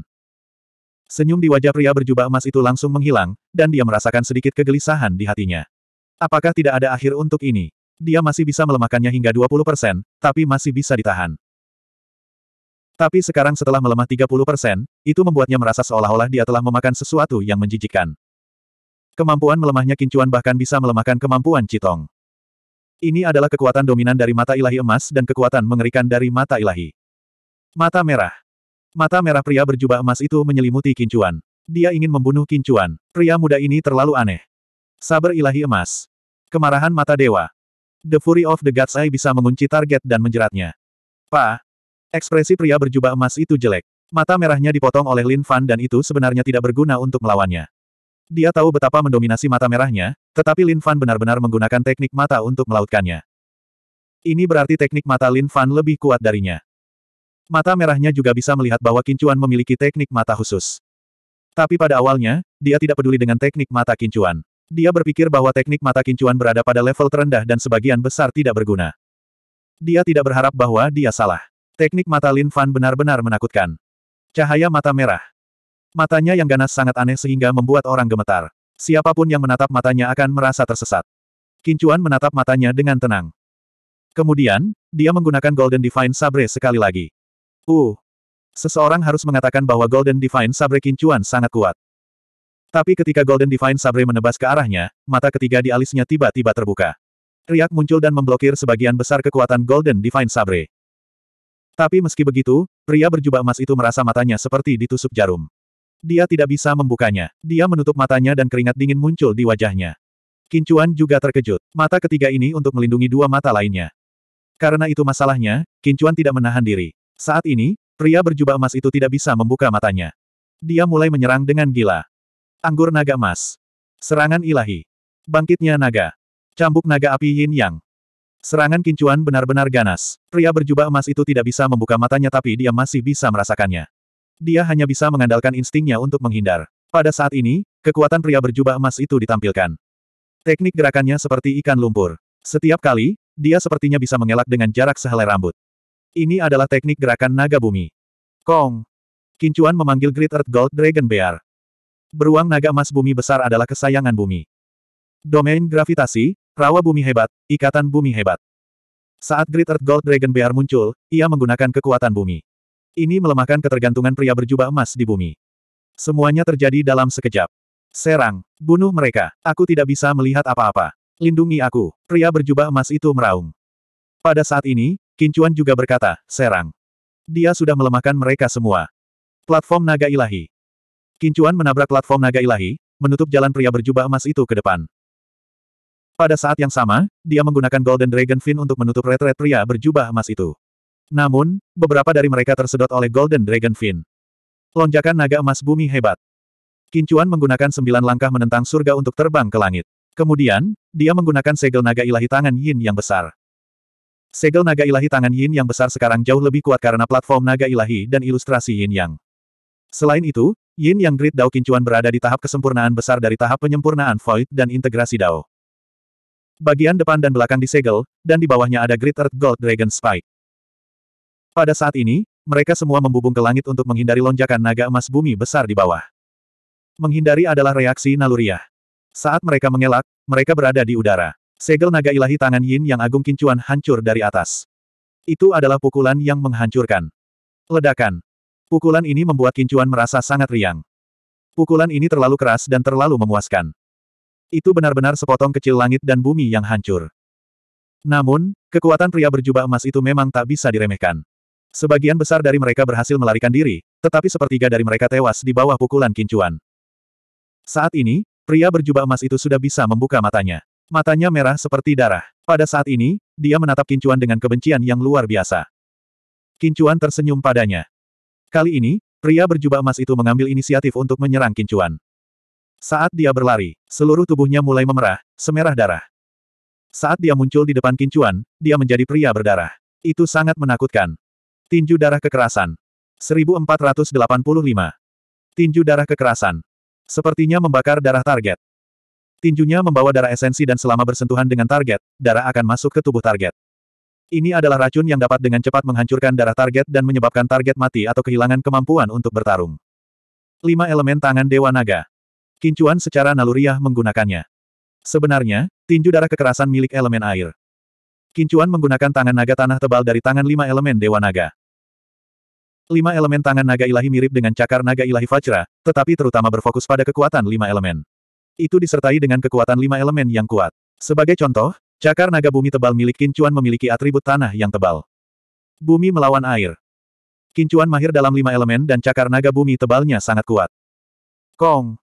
Senyum di wajah pria berjubah emas itu langsung menghilang, dan dia merasakan sedikit kegelisahan di hatinya. Apakah tidak ada akhir untuk ini? Dia masih bisa melemahkannya hingga 20 persen, tapi masih bisa ditahan. Tapi sekarang setelah melemah 30%, itu membuatnya merasa seolah-olah dia telah memakan sesuatu yang menjijikkan. Kemampuan melemahnya kincuan bahkan bisa melemahkan kemampuan Citong. Ini adalah kekuatan dominan dari mata ilahi emas dan kekuatan mengerikan dari mata ilahi. Mata merah. Mata merah pria berjubah emas itu menyelimuti kincuan. Dia ingin membunuh kincuan. Pria muda ini terlalu aneh. Saber ilahi emas. Kemarahan mata dewa. The Fury of the God's Eye bisa mengunci target dan menjeratnya. Pa, Ekspresi pria berjubah emas itu jelek. Mata merahnya dipotong oleh Lin Fan dan itu sebenarnya tidak berguna untuk melawannya. Dia tahu betapa mendominasi mata merahnya, tetapi Lin Fan benar-benar menggunakan teknik mata untuk melautkannya. Ini berarti teknik mata Lin Fan lebih kuat darinya. Mata merahnya juga bisa melihat bahwa Kincuan memiliki teknik mata khusus. Tapi pada awalnya, dia tidak peduli dengan teknik mata Kincuan. Dia berpikir bahwa teknik mata Kincuan berada pada level terendah dan sebagian besar tidak berguna. Dia tidak berharap bahwa dia salah. Teknik mata Lin Fan benar-benar menakutkan. Cahaya mata merah. Matanya yang ganas sangat aneh sehingga membuat orang gemetar. Siapapun yang menatap matanya akan merasa tersesat. Kincuan menatap matanya dengan tenang. Kemudian, dia menggunakan Golden Divine Sabre sekali lagi. Uh. Seseorang harus mengatakan bahwa Golden Divine Sabre Kincuan sangat kuat. Tapi ketika Golden Divine Sabre menebas ke arahnya, mata ketiga di alisnya tiba-tiba terbuka. Riak muncul dan memblokir sebagian besar kekuatan Golden Divine Sabre. Tapi meski begitu, pria berjubah emas itu merasa matanya seperti ditusuk jarum. Dia tidak bisa membukanya. Dia menutup matanya dan keringat dingin muncul di wajahnya. Kincuan juga terkejut. Mata ketiga ini untuk melindungi dua mata lainnya. Karena itu masalahnya, Kincuan tidak menahan diri. Saat ini, pria berjubah emas itu tidak bisa membuka matanya. Dia mulai menyerang dengan gila. Anggur naga emas. Serangan ilahi. Bangkitnya naga. Cambuk naga api yin yang. Serangan kincuan benar-benar ganas. Pria berjubah emas itu tidak bisa membuka matanya tapi dia masih bisa merasakannya. Dia hanya bisa mengandalkan instingnya untuk menghindar. Pada saat ini, kekuatan pria berjubah emas itu ditampilkan. Teknik gerakannya seperti ikan lumpur. Setiap kali, dia sepertinya bisa mengelak dengan jarak sehelai rambut. Ini adalah teknik gerakan naga bumi. Kong. Kincuan memanggil Great Earth Gold Dragon Bear. Beruang naga emas bumi besar adalah kesayangan bumi. Domain gravitasi, Rawa bumi hebat, ikatan bumi hebat. Saat Great Earth Gold Dragon Bear muncul, ia menggunakan kekuatan bumi. Ini melemahkan ketergantungan pria berjubah emas di bumi. Semuanya terjadi dalam sekejap. Serang, bunuh mereka. Aku tidak bisa melihat apa-apa. Lindungi aku. Pria berjubah emas itu meraung. Pada saat ini, Kincuan juga berkata, serang. Dia sudah melemahkan mereka semua. Platform naga ilahi. Kincuan menabrak platform naga ilahi, menutup jalan pria berjubah emas itu ke depan. Pada saat yang sama, dia menggunakan Golden Dragon Fin untuk menutup retret pria berjubah emas itu. Namun, beberapa dari mereka tersedot oleh Golden Dragon Fin. Lonjakan naga emas bumi hebat. Kincuan menggunakan sembilan langkah menentang surga untuk terbang ke langit. Kemudian, dia menggunakan segel naga ilahi tangan yin yang besar. Segel naga ilahi tangan yin yang besar sekarang jauh lebih kuat karena platform naga ilahi dan ilustrasi yin yang. Selain itu, yin yang grid Dao Kincuan berada di tahap kesempurnaan besar dari tahap penyempurnaan void dan integrasi Dao. Bagian depan dan belakang disegel, dan di bawahnya ada Great Earth Gold Dragon Spike. Pada saat ini, mereka semua membubung ke langit untuk menghindari lonjakan naga emas bumi besar di bawah. Menghindari adalah reaksi naluriah. Saat mereka mengelak, mereka berada di udara. Segel naga ilahi tangan Yin yang agung kincuan hancur dari atas. Itu adalah pukulan yang menghancurkan. Ledakan. Pukulan ini membuat kincuan merasa sangat riang. Pukulan ini terlalu keras dan terlalu memuaskan. Itu benar-benar sepotong kecil langit dan bumi yang hancur. Namun, kekuatan pria berjubah emas itu memang tak bisa diremehkan. Sebagian besar dari mereka berhasil melarikan diri, tetapi sepertiga dari mereka tewas di bawah pukulan kincuan. Saat ini, pria berjubah emas itu sudah bisa membuka matanya. Matanya merah seperti darah. Pada saat ini, dia menatap kincuan dengan kebencian yang luar biasa. Kincuan tersenyum padanya. Kali ini, pria berjubah emas itu mengambil inisiatif untuk menyerang kincuan. Saat dia berlari, seluruh tubuhnya mulai memerah, semerah darah. Saat dia muncul di depan kincuan, dia menjadi pria berdarah. Itu sangat menakutkan. Tinju darah kekerasan. 1485. Tinju darah kekerasan. Sepertinya membakar darah target. Tinjunya membawa darah esensi dan selama bersentuhan dengan target, darah akan masuk ke tubuh target. Ini adalah racun yang dapat dengan cepat menghancurkan darah target dan menyebabkan target mati atau kehilangan kemampuan untuk bertarung. 5 elemen tangan Dewa Naga Kincuan secara naluriah menggunakannya. Sebenarnya, tinju darah kekerasan milik elemen air. Kincuan menggunakan tangan naga tanah tebal dari tangan lima elemen Dewa Naga. Lima elemen tangan naga ilahi mirip dengan cakar naga ilahi Vajra, tetapi terutama berfokus pada kekuatan lima elemen. Itu disertai dengan kekuatan lima elemen yang kuat. Sebagai contoh, cakar naga bumi tebal milik Kincuan memiliki atribut tanah yang tebal. Bumi melawan air. Kincuan mahir dalam lima elemen dan cakar naga bumi tebalnya sangat kuat. Kong.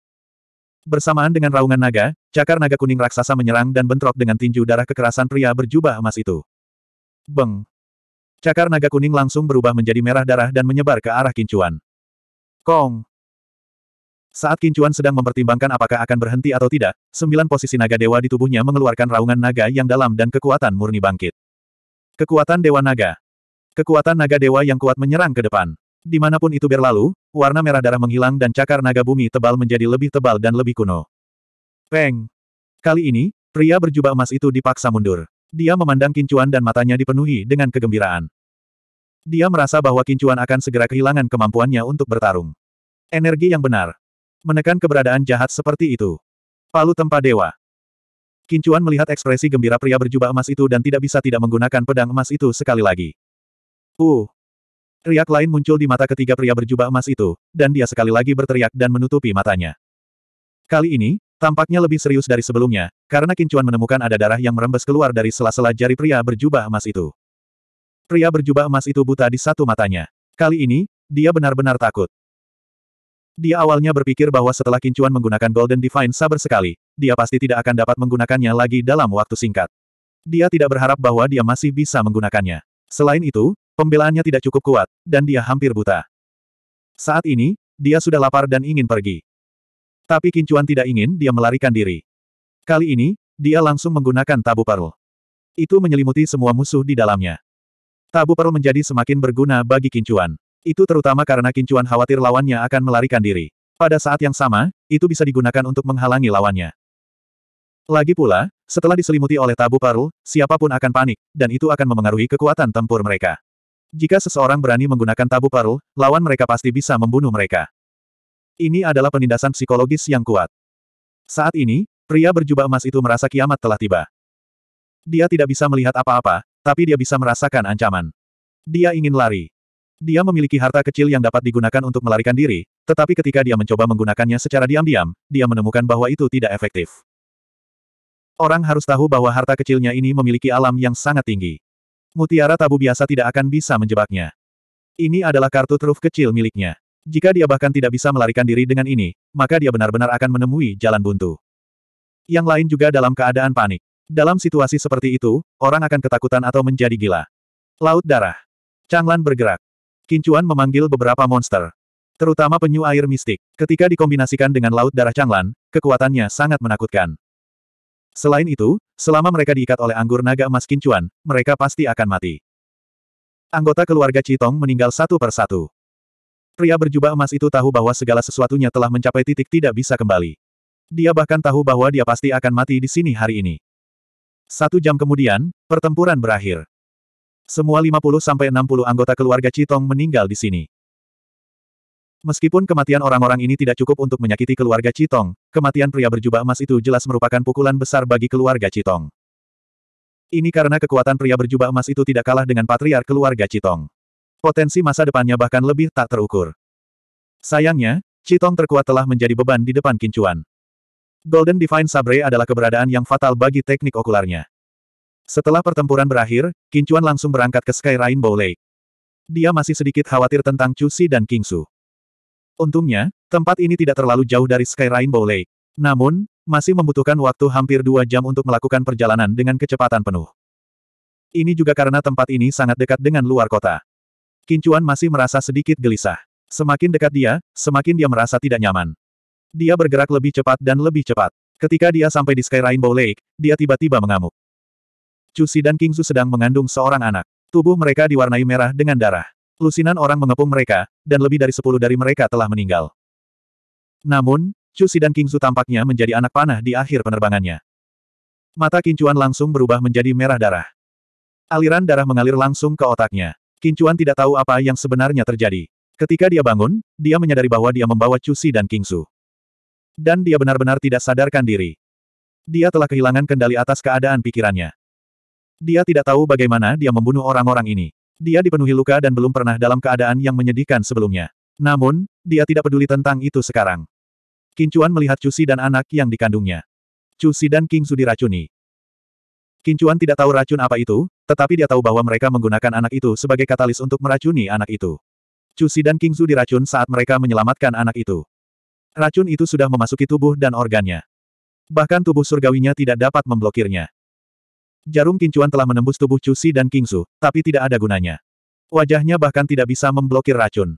Bersamaan dengan raungan naga, cakar naga kuning raksasa menyerang dan bentrok dengan tinju darah kekerasan pria berjubah emas itu. Beng! Cakar naga kuning langsung berubah menjadi merah darah dan menyebar ke arah kincuan. Kong! Saat Kincuan sedang mempertimbangkan apakah akan berhenti atau tidak, sembilan posisi naga dewa di tubuhnya mengeluarkan raungan naga yang dalam dan kekuatan murni bangkit. Kekuatan Dewa Naga Kekuatan naga dewa yang kuat menyerang ke depan. Dimanapun itu berlalu, warna merah darah menghilang dan cakar naga bumi tebal menjadi lebih tebal dan lebih kuno. Peng! Kali ini, pria berjubah emas itu dipaksa mundur. Dia memandang kincuan dan matanya dipenuhi dengan kegembiraan. Dia merasa bahwa kincuan akan segera kehilangan kemampuannya untuk bertarung. Energi yang benar. Menekan keberadaan jahat seperti itu. Palu tempa dewa. Kincuan melihat ekspresi gembira pria berjubah emas itu dan tidak bisa tidak menggunakan pedang emas itu sekali lagi. Uh, Riak lain muncul di mata ketiga pria berjubah emas itu, dan dia sekali lagi berteriak dan menutupi matanya. Kali ini, tampaknya lebih serius dari sebelumnya, karena Kincuan menemukan ada darah yang merembes keluar dari sela-sela jari pria berjubah emas itu. Pria berjubah emas itu buta di satu matanya. Kali ini, dia benar-benar takut. Dia awalnya berpikir bahwa setelah Kincuan menggunakan Golden Divine Saber sekali, dia pasti tidak akan dapat menggunakannya lagi dalam waktu singkat. Dia tidak berharap bahwa dia masih bisa menggunakannya. Selain itu, Pembelaannya tidak cukup kuat, dan dia hampir buta. Saat ini, dia sudah lapar dan ingin pergi. Tapi Kincuan tidak ingin dia melarikan diri. Kali ini, dia langsung menggunakan tabu parul. Itu menyelimuti semua musuh di dalamnya. Tabu parul menjadi semakin berguna bagi Kincuan. Itu terutama karena Kincuan khawatir lawannya akan melarikan diri. Pada saat yang sama, itu bisa digunakan untuk menghalangi lawannya. Lagi pula, setelah diselimuti oleh tabu parul, siapapun akan panik, dan itu akan memengaruhi kekuatan tempur mereka. Jika seseorang berani menggunakan tabu paruh, lawan mereka pasti bisa membunuh mereka. Ini adalah penindasan psikologis yang kuat. Saat ini, pria berjubah emas itu merasa kiamat telah tiba. Dia tidak bisa melihat apa-apa, tapi dia bisa merasakan ancaman. Dia ingin lari. Dia memiliki harta kecil yang dapat digunakan untuk melarikan diri, tetapi ketika dia mencoba menggunakannya secara diam-diam, dia menemukan bahwa itu tidak efektif. Orang harus tahu bahwa harta kecilnya ini memiliki alam yang sangat tinggi. Mutiara tabu biasa tidak akan bisa menjebaknya. Ini adalah kartu truf kecil miliknya. Jika dia bahkan tidak bisa melarikan diri dengan ini, maka dia benar-benar akan menemui jalan buntu. Yang lain juga dalam keadaan panik. Dalam situasi seperti itu, orang akan ketakutan atau menjadi gila. Laut darah. Changlan bergerak. Kincuan memanggil beberapa monster. Terutama penyu air mistik. Ketika dikombinasikan dengan laut darah Changlan, kekuatannya sangat menakutkan. Selain itu, selama mereka diikat oleh anggur naga emas kincuan, mereka pasti akan mati. Anggota keluarga Citong meninggal satu per satu. Pria berjubah emas itu tahu bahwa segala sesuatunya telah mencapai titik tidak bisa kembali. Dia bahkan tahu bahwa dia pasti akan mati di sini hari ini. Satu jam kemudian, pertempuran berakhir. Semua 50-60 anggota keluarga Citong meninggal di sini. Meskipun kematian orang-orang ini tidak cukup untuk menyakiti keluarga Citong, kematian pria berjubah emas itu jelas merupakan pukulan besar bagi keluarga Citong. Ini karena kekuatan pria berjubah emas itu tidak kalah dengan patriar keluarga Citong. Potensi masa depannya bahkan lebih tak terukur. Sayangnya, Citong terkuat telah menjadi beban di depan Kincuan. Golden Divine Sabre adalah keberadaan yang fatal bagi teknik okularnya. Setelah pertempuran berakhir, Kincuan langsung berangkat ke Sky Rainbow Lake. Dia masih sedikit khawatir tentang Chu Si dan King Su. Untungnya, tempat ini tidak terlalu jauh dari Sky Rainbow Lake. Namun, masih membutuhkan waktu hampir dua jam untuk melakukan perjalanan dengan kecepatan penuh. Ini juga karena tempat ini sangat dekat dengan luar kota. Kincuan masih merasa sedikit gelisah. Semakin dekat dia, semakin dia merasa tidak nyaman. Dia bergerak lebih cepat dan lebih cepat. Ketika dia sampai di Sky Rainbow Lake, dia tiba-tiba mengamuk. Cusi dan Kingzu sedang mengandung seorang anak. Tubuh mereka diwarnai merah dengan darah. Lusinan orang mengepung mereka, dan lebih dari sepuluh dari mereka telah meninggal. Namun, Cusi dan Kingsu tampaknya menjadi anak panah di akhir penerbangannya. Mata Kincuan langsung berubah menjadi merah darah. Aliran darah mengalir langsung ke otaknya. Kincuan tidak tahu apa yang sebenarnya terjadi. Ketika dia bangun, dia menyadari bahwa dia membawa Cusi dan Kingsu. Dan dia benar-benar tidak sadarkan diri. Dia telah kehilangan kendali atas keadaan pikirannya. Dia tidak tahu bagaimana dia membunuh orang-orang ini. Dia dipenuhi luka dan belum pernah dalam keadaan yang menyedihkan sebelumnya. Namun, dia tidak peduli tentang itu sekarang. Kincuan melihat Cusi dan anak yang dikandungnya. Cusi dan King Su diracuni. Kincuan tidak tahu racun apa itu, tetapi dia tahu bahwa mereka menggunakan anak itu sebagai katalis untuk meracuni anak itu. Cusi dan King Su diracun saat mereka menyelamatkan anak itu. Racun itu sudah memasuki tubuh dan organnya. Bahkan tubuh surgawinya tidak dapat memblokirnya. Jarum kincuan telah menembus tubuh Cusi dan Kingsu, tapi tidak ada gunanya. Wajahnya bahkan tidak bisa memblokir racun.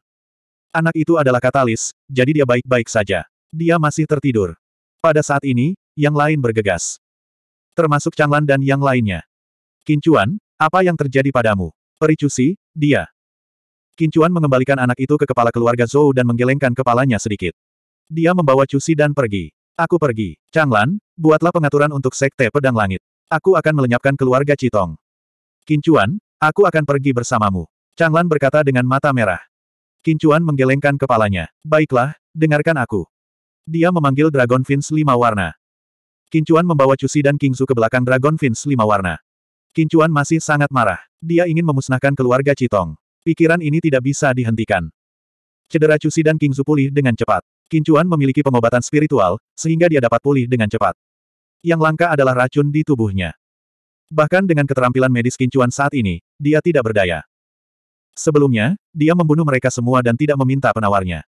Anak itu adalah katalis, jadi dia baik-baik saja. Dia masih tertidur. Pada saat ini, yang lain bergegas. Termasuk Changlan dan yang lainnya. Kincuan, apa yang terjadi padamu? Peri Pericusi, dia. Kincuan mengembalikan anak itu ke kepala keluarga Zhou dan menggelengkan kepalanya sedikit. Dia membawa Cusi dan pergi. Aku pergi. Changlan, buatlah pengaturan untuk Sekte Pedang Langit. Aku akan melenyapkan keluarga Citong. Kincuan, aku akan pergi bersamamu. Changlan berkata dengan mata merah. Kincuan menggelengkan kepalanya. Baiklah, dengarkan aku. Dia memanggil Dragon Fins lima warna. Kincuan membawa Cusi dan Kingsu ke belakang Dragon Fins lima warna. Kincuan masih sangat marah. Dia ingin memusnahkan keluarga Citong. Pikiran ini tidak bisa dihentikan. Cedera Cusi dan Kingsu pulih dengan cepat. Kincuan memiliki pengobatan spiritual, sehingga dia dapat pulih dengan cepat yang langka adalah racun di tubuhnya. Bahkan dengan keterampilan medis kincuan saat ini, dia tidak berdaya. Sebelumnya, dia membunuh mereka semua dan tidak meminta penawarnya.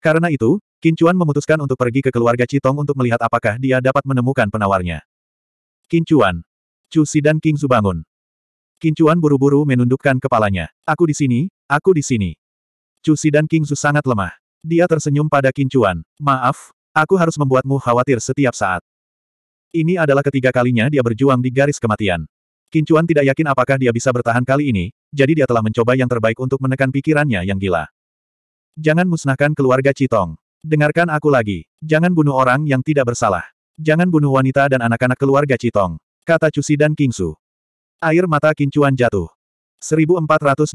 Karena itu, Kincuan memutuskan untuk pergi ke keluarga Citong untuk melihat apakah dia dapat menemukan penawarnya. Kincuan. Cusi dan King Zu bangun. Kincuan buru-buru menundukkan kepalanya. Aku di sini, aku di sini. Cusi dan King Zu sangat lemah. Dia tersenyum pada Kincuan. Maaf, aku harus membuatmu khawatir setiap saat. Ini adalah ketiga kalinya dia berjuang di garis kematian. Kincuan tidak yakin apakah dia bisa bertahan kali ini, jadi dia telah mencoba yang terbaik untuk menekan pikirannya yang gila. Jangan musnahkan keluarga Citong. Dengarkan aku lagi. Jangan bunuh orang yang tidak bersalah. Jangan bunuh wanita dan anak-anak keluarga Citong. Kata Cusi dan Kingsu. Air mata Kincuan jatuh. 1486.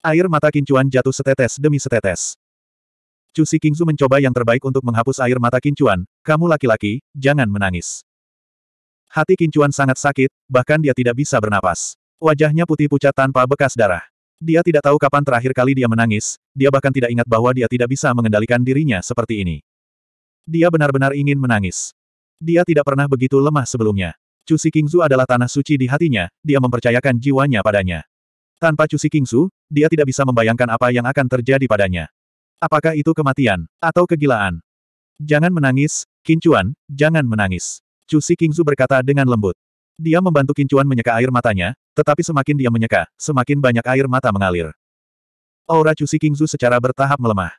Air mata Kincuan jatuh setetes demi setetes. Chu Si Kingzu mencoba yang terbaik untuk menghapus air mata Kincuan, kamu laki-laki, jangan menangis. Hati Kincuan sangat sakit, bahkan dia tidak bisa bernapas. Wajahnya putih pucat tanpa bekas darah. Dia tidak tahu kapan terakhir kali dia menangis, dia bahkan tidak ingat bahwa dia tidak bisa mengendalikan dirinya seperti ini. Dia benar-benar ingin menangis. Dia tidak pernah begitu lemah sebelumnya. Cusi Kingzu adalah tanah suci di hatinya, dia mempercayakan jiwanya padanya. Tanpa Cusi Kingzu, dia tidak bisa membayangkan apa yang akan terjadi padanya. Apakah itu kematian, atau kegilaan? Jangan menangis, Kincuan, jangan menangis. Cusi Kingzu berkata dengan lembut. Dia membantu Kincuan menyeka air matanya, tetapi semakin dia menyeka, semakin banyak air mata mengalir. Aura Cusi Kingzu secara bertahap melemah.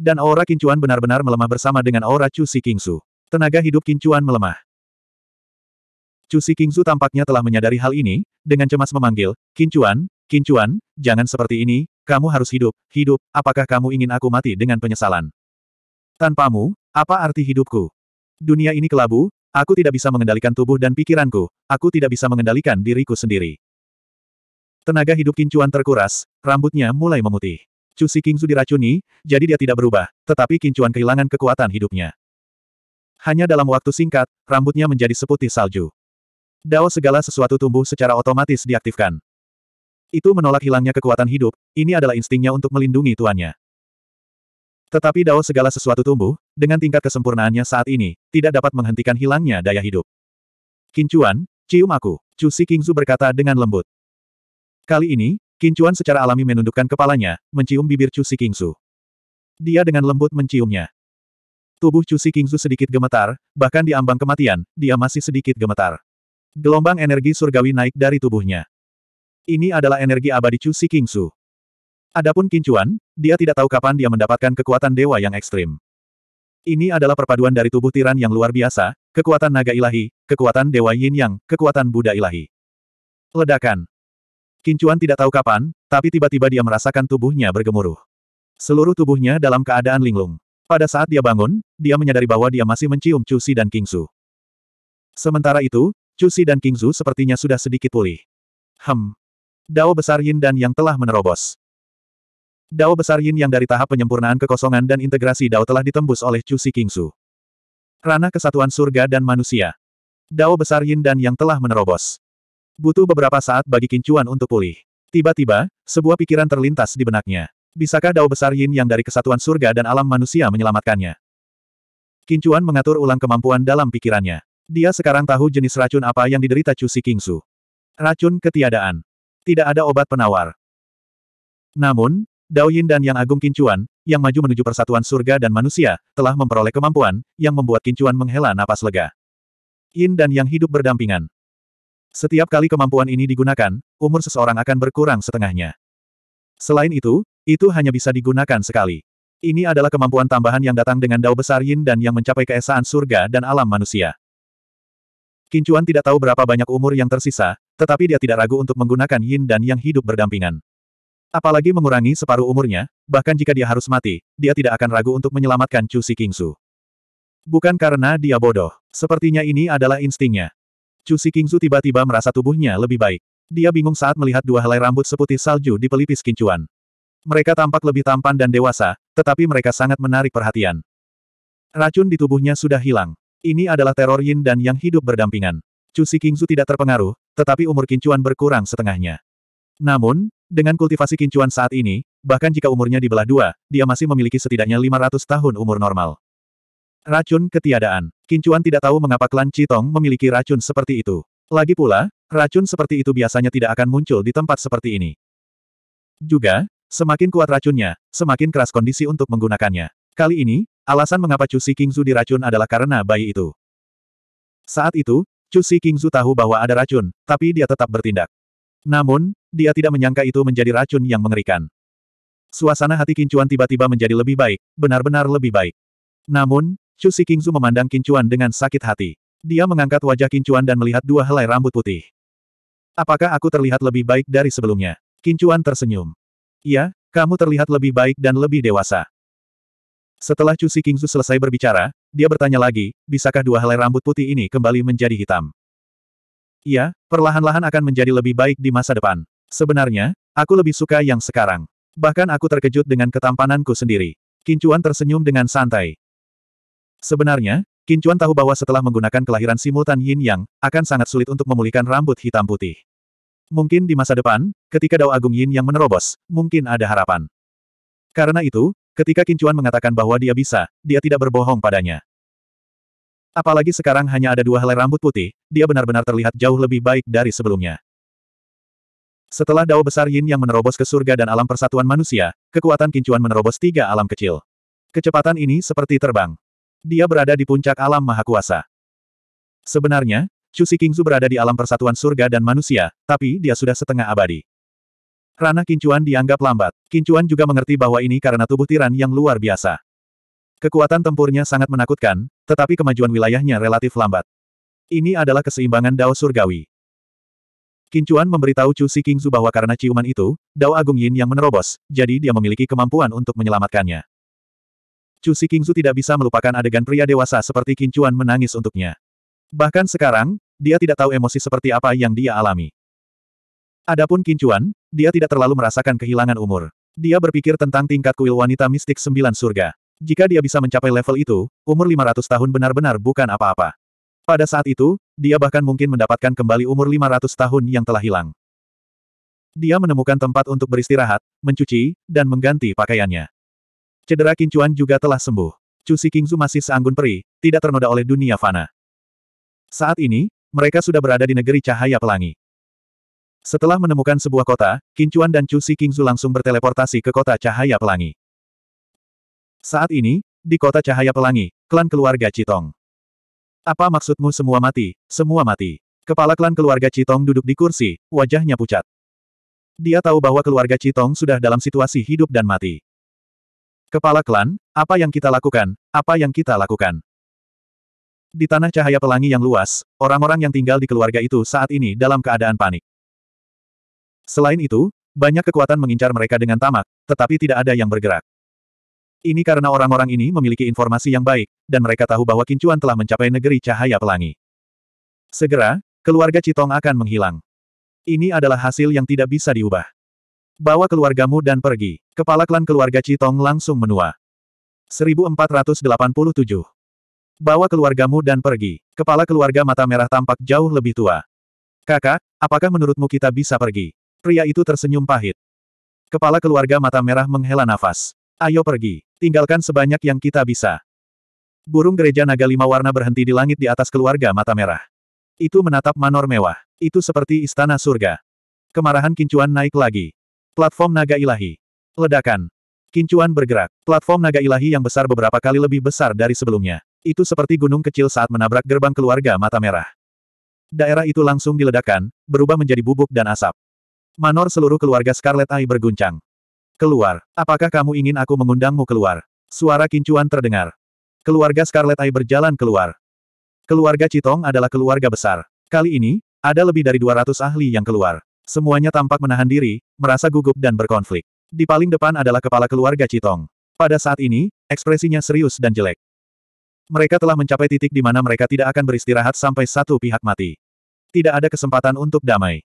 Dan aura Kincuan benar-benar melemah bersama dengan aura Cusi Kingzu. Tenaga hidup Kincuan melemah. Cusi Kingzu tampaknya telah menyadari hal ini, dengan cemas memanggil, Kincuan, Kincuan, jangan seperti ini, kamu harus hidup, hidup, apakah kamu ingin aku mati dengan penyesalan? Tanpamu, apa arti hidupku? Dunia ini kelabu, aku tidak bisa mengendalikan tubuh dan pikiranku, aku tidak bisa mengendalikan diriku sendiri. Tenaga hidup Kincuan terkuras, rambutnya mulai memutih. Cusi Kingzu diracuni, jadi dia tidak berubah, tetapi Kincuan kehilangan kekuatan hidupnya. Hanya dalam waktu singkat, rambutnya menjadi seputih salju. Dao segala sesuatu tumbuh secara otomatis diaktifkan. Itu menolak hilangnya kekuatan hidup, ini adalah instingnya untuk melindungi tuannya. Tetapi dao segala sesuatu tumbuh, dengan tingkat kesempurnaannya saat ini, tidak dapat menghentikan hilangnya daya hidup. Kincuan, cium aku, Chu Si Kingzu berkata dengan lembut. Kali ini, Kincuan secara alami menundukkan kepalanya, mencium bibir Chu Si Kingzu. Dia dengan lembut menciumnya. Tubuh Chu Si Kingzu sedikit gemetar, bahkan di ambang kematian, dia masih sedikit gemetar. Gelombang energi surgawi naik dari tubuhnya. Ini adalah energi abadi Chu Si Kingsu. Adapun Kincuan, dia tidak tahu kapan dia mendapatkan kekuatan dewa yang ekstrim. Ini adalah perpaduan dari tubuh tiran yang luar biasa, kekuatan naga ilahi, kekuatan dewa yin yang, kekuatan Buddha ilahi. Ledakan. Kincuan tidak tahu kapan, tapi tiba-tiba dia merasakan tubuhnya bergemuruh. Seluruh tubuhnya dalam keadaan linglung. Pada saat dia bangun, dia menyadari bahwa dia masih mencium Cusi dan Kingsu. Sementara itu, Cusi dan Kingsu sepertinya sudah sedikit pulih. Hem, Dao besar Yin dan yang telah menerobos. Dao besar Yin yang dari tahap penyempurnaan kekosongan dan integrasi Dao telah ditembus oleh Chu Si Kingsu. Ranah kesatuan surga dan manusia. Dao besar Yin dan yang telah menerobos. Butuh beberapa saat bagi Kincuan untuk pulih. Tiba-tiba, sebuah pikiran terlintas di benaknya. Bisakah Dao besar Yin yang dari kesatuan surga dan alam manusia menyelamatkannya? Kincuan mengatur ulang kemampuan dalam pikirannya. Dia sekarang tahu jenis racun apa yang diderita Chu Si Kingsu. Racun ketiadaan. Tidak ada obat penawar. Namun, Dao Yin dan Yang Agung Kincuan, yang maju menuju persatuan surga dan manusia, telah memperoleh kemampuan, yang membuat Kincuan menghela napas lega. Yin dan Yang hidup berdampingan. Setiap kali kemampuan ini digunakan, umur seseorang akan berkurang setengahnya. Selain itu, itu hanya bisa digunakan sekali. Ini adalah kemampuan tambahan yang datang dengan dao besar Yin dan yang mencapai keesaan surga dan alam manusia. Kincuan tidak tahu berapa banyak umur yang tersisa, tetapi dia tidak ragu untuk menggunakan yin dan yang hidup berdampingan. Apalagi mengurangi separuh umurnya, bahkan jika dia harus mati, dia tidak akan ragu untuk menyelamatkan Chu Si Kingsu. Bukan karena dia bodoh, sepertinya ini adalah instingnya. Chu Si Kingsu tiba-tiba merasa tubuhnya lebih baik. Dia bingung saat melihat dua helai rambut seputih salju di pelipis Kincuan. Mereka tampak lebih tampan dan dewasa, tetapi mereka sangat menarik perhatian. Racun di tubuhnya sudah hilang. Ini adalah teror Yin dan Yang hidup berdampingan. Chu Kingzu tidak terpengaruh, tetapi umur kincuan berkurang setengahnya. Namun, dengan kultivasi kincuan saat ini, bahkan jika umurnya dibelah dua, dia masih memiliki setidaknya 500 tahun umur normal. Racun ketiadaan. Kincuan tidak tahu mengapa klan Citong memiliki racun seperti itu. Lagi pula, racun seperti itu biasanya tidak akan muncul di tempat seperti ini. Juga, semakin kuat racunnya, semakin keras kondisi untuk menggunakannya. Kali ini, alasan mengapa Cusi Kingzu diracun adalah karena bayi itu. Saat itu, Cusi Kingzu tahu bahwa ada racun, tapi dia tetap bertindak. Namun, dia tidak menyangka itu menjadi racun yang mengerikan. Suasana hati Kincuan tiba-tiba menjadi lebih baik, benar-benar lebih baik. Namun, Cusi Kingzu memandang Kincuan dengan sakit hati. Dia mengangkat wajah Kincuan dan melihat dua helai rambut putih. Apakah aku terlihat lebih baik dari sebelumnya? Kincuan tersenyum. Iya, kamu terlihat lebih baik dan lebih dewasa. Setelah Chu Xikingzu selesai berbicara, dia bertanya lagi, bisakah dua helai rambut putih ini kembali menjadi hitam? Iya, perlahan-lahan akan menjadi lebih baik di masa depan. Sebenarnya, aku lebih suka yang sekarang. Bahkan aku terkejut dengan ketampananku sendiri. Kincuan tersenyum dengan santai. Sebenarnya, Kincuan tahu bahwa setelah menggunakan kelahiran simultan Yin Yang, akan sangat sulit untuk memulihkan rambut hitam putih. Mungkin di masa depan, ketika Dao Agung Yin Yang menerobos, mungkin ada harapan. Karena itu, Ketika Kincuan mengatakan bahwa dia bisa, dia tidak berbohong padanya. Apalagi sekarang hanya ada dua helai rambut putih, dia benar-benar terlihat jauh lebih baik dari sebelumnya. Setelah dao besar Yin yang menerobos ke surga dan alam persatuan manusia, kekuatan Kincuan menerobos tiga alam kecil. Kecepatan ini seperti terbang. Dia berada di puncak alam maha kuasa. Sebenarnya, Chu Si Kingzu berada di alam persatuan surga dan manusia, tapi dia sudah setengah abadi. Ranah Kincuan dianggap lambat. Kincuan juga mengerti bahwa ini karena tubuh tiran yang luar biasa. Kekuatan tempurnya sangat menakutkan, tetapi kemajuan wilayahnya relatif lambat. Ini adalah keseimbangan Dao Surgawi. Kincuan memberitahu Chu Si Kingzu bahwa karena ciuman itu, Dao Agung Yin yang menerobos, jadi dia memiliki kemampuan untuk menyelamatkannya. Chu Si Kingzu tidak bisa melupakan adegan pria dewasa seperti Kincuan menangis untuknya. Bahkan sekarang, dia tidak tahu emosi seperti apa yang dia alami. Adapun Kincuan, dia tidak terlalu merasakan kehilangan umur. Dia berpikir tentang tingkat kuil wanita mistik sembilan surga. Jika dia bisa mencapai level itu, umur 500 tahun benar-benar bukan apa-apa. Pada saat itu, dia bahkan mungkin mendapatkan kembali umur 500 tahun yang telah hilang. Dia menemukan tempat untuk beristirahat, mencuci, dan mengganti pakaiannya. Cedera Kincuan juga telah sembuh. Cusi Kingzu masih seanggun peri, tidak ternoda oleh dunia fana. Saat ini, mereka sudah berada di negeri cahaya pelangi. Setelah menemukan sebuah kota, Kincuan dan Chu Si Kingzu langsung berteleportasi ke kota Cahaya Pelangi. Saat ini, di kota Cahaya Pelangi, klan keluarga Citong. Apa maksudmu semua mati, semua mati? Kepala klan keluarga Citong duduk di kursi, wajahnya pucat. Dia tahu bahwa keluarga Citong sudah dalam situasi hidup dan mati. Kepala klan, apa yang kita lakukan, apa yang kita lakukan? Di tanah cahaya pelangi yang luas, orang-orang yang tinggal di keluarga itu saat ini dalam keadaan panik. Selain itu, banyak kekuatan mengincar mereka dengan tamak, tetapi tidak ada yang bergerak. Ini karena orang-orang ini memiliki informasi yang baik, dan mereka tahu bahwa Kincuan telah mencapai negeri cahaya pelangi. Segera, keluarga Citong akan menghilang. Ini adalah hasil yang tidak bisa diubah. Bawa keluargamu dan pergi. Kepala klan keluarga Citong langsung menua. 1487. Bawa keluargamu dan pergi. Kepala keluarga mata merah tampak jauh lebih tua. Kakak, apakah menurutmu kita bisa pergi? Pria itu tersenyum pahit. Kepala keluarga mata merah menghela nafas. Ayo pergi. Tinggalkan sebanyak yang kita bisa. Burung gereja naga lima warna berhenti di langit di atas keluarga mata merah. Itu menatap manor mewah. Itu seperti istana surga. Kemarahan kincuan naik lagi. Platform naga ilahi. Ledakan. Kincuan bergerak. Platform naga ilahi yang besar beberapa kali lebih besar dari sebelumnya. Itu seperti gunung kecil saat menabrak gerbang keluarga mata merah. Daerah itu langsung diledakkan, berubah menjadi bubuk dan asap. Manor seluruh keluarga Scarlet Eye berguncang. Keluar. Apakah kamu ingin aku mengundangmu keluar? Suara kincuan terdengar. Keluarga Scarlet Eye berjalan keluar. Keluarga Citong adalah keluarga besar. Kali ini, ada lebih dari 200 ahli yang keluar. Semuanya tampak menahan diri, merasa gugup dan berkonflik. Di paling depan adalah kepala keluarga Citong. Pada saat ini, ekspresinya serius dan jelek. Mereka telah mencapai titik di mana mereka tidak akan beristirahat sampai satu pihak mati. Tidak ada kesempatan untuk damai.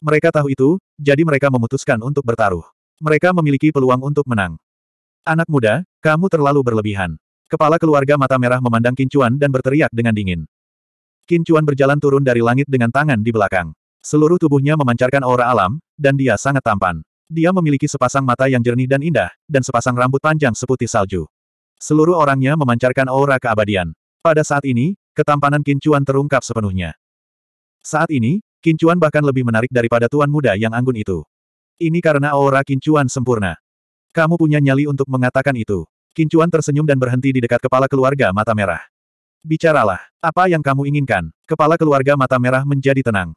Mereka tahu itu, jadi mereka memutuskan untuk bertaruh. Mereka memiliki peluang untuk menang. Anak muda, kamu terlalu berlebihan. Kepala keluarga mata merah memandang Kincuan dan berteriak dengan dingin. Kincuan berjalan turun dari langit dengan tangan di belakang. Seluruh tubuhnya memancarkan aura alam, dan dia sangat tampan. Dia memiliki sepasang mata yang jernih dan indah, dan sepasang rambut panjang seputih salju. Seluruh orangnya memancarkan aura keabadian. Pada saat ini, ketampanan Kincuan terungkap sepenuhnya. Saat ini, Kincuan bahkan lebih menarik daripada tuan muda yang anggun itu. Ini karena aura Kincuan sempurna. Kamu punya nyali untuk mengatakan itu. Kincuan tersenyum dan berhenti di dekat kepala keluarga mata merah. Bicaralah, apa yang kamu inginkan? Kepala keluarga mata merah menjadi tenang.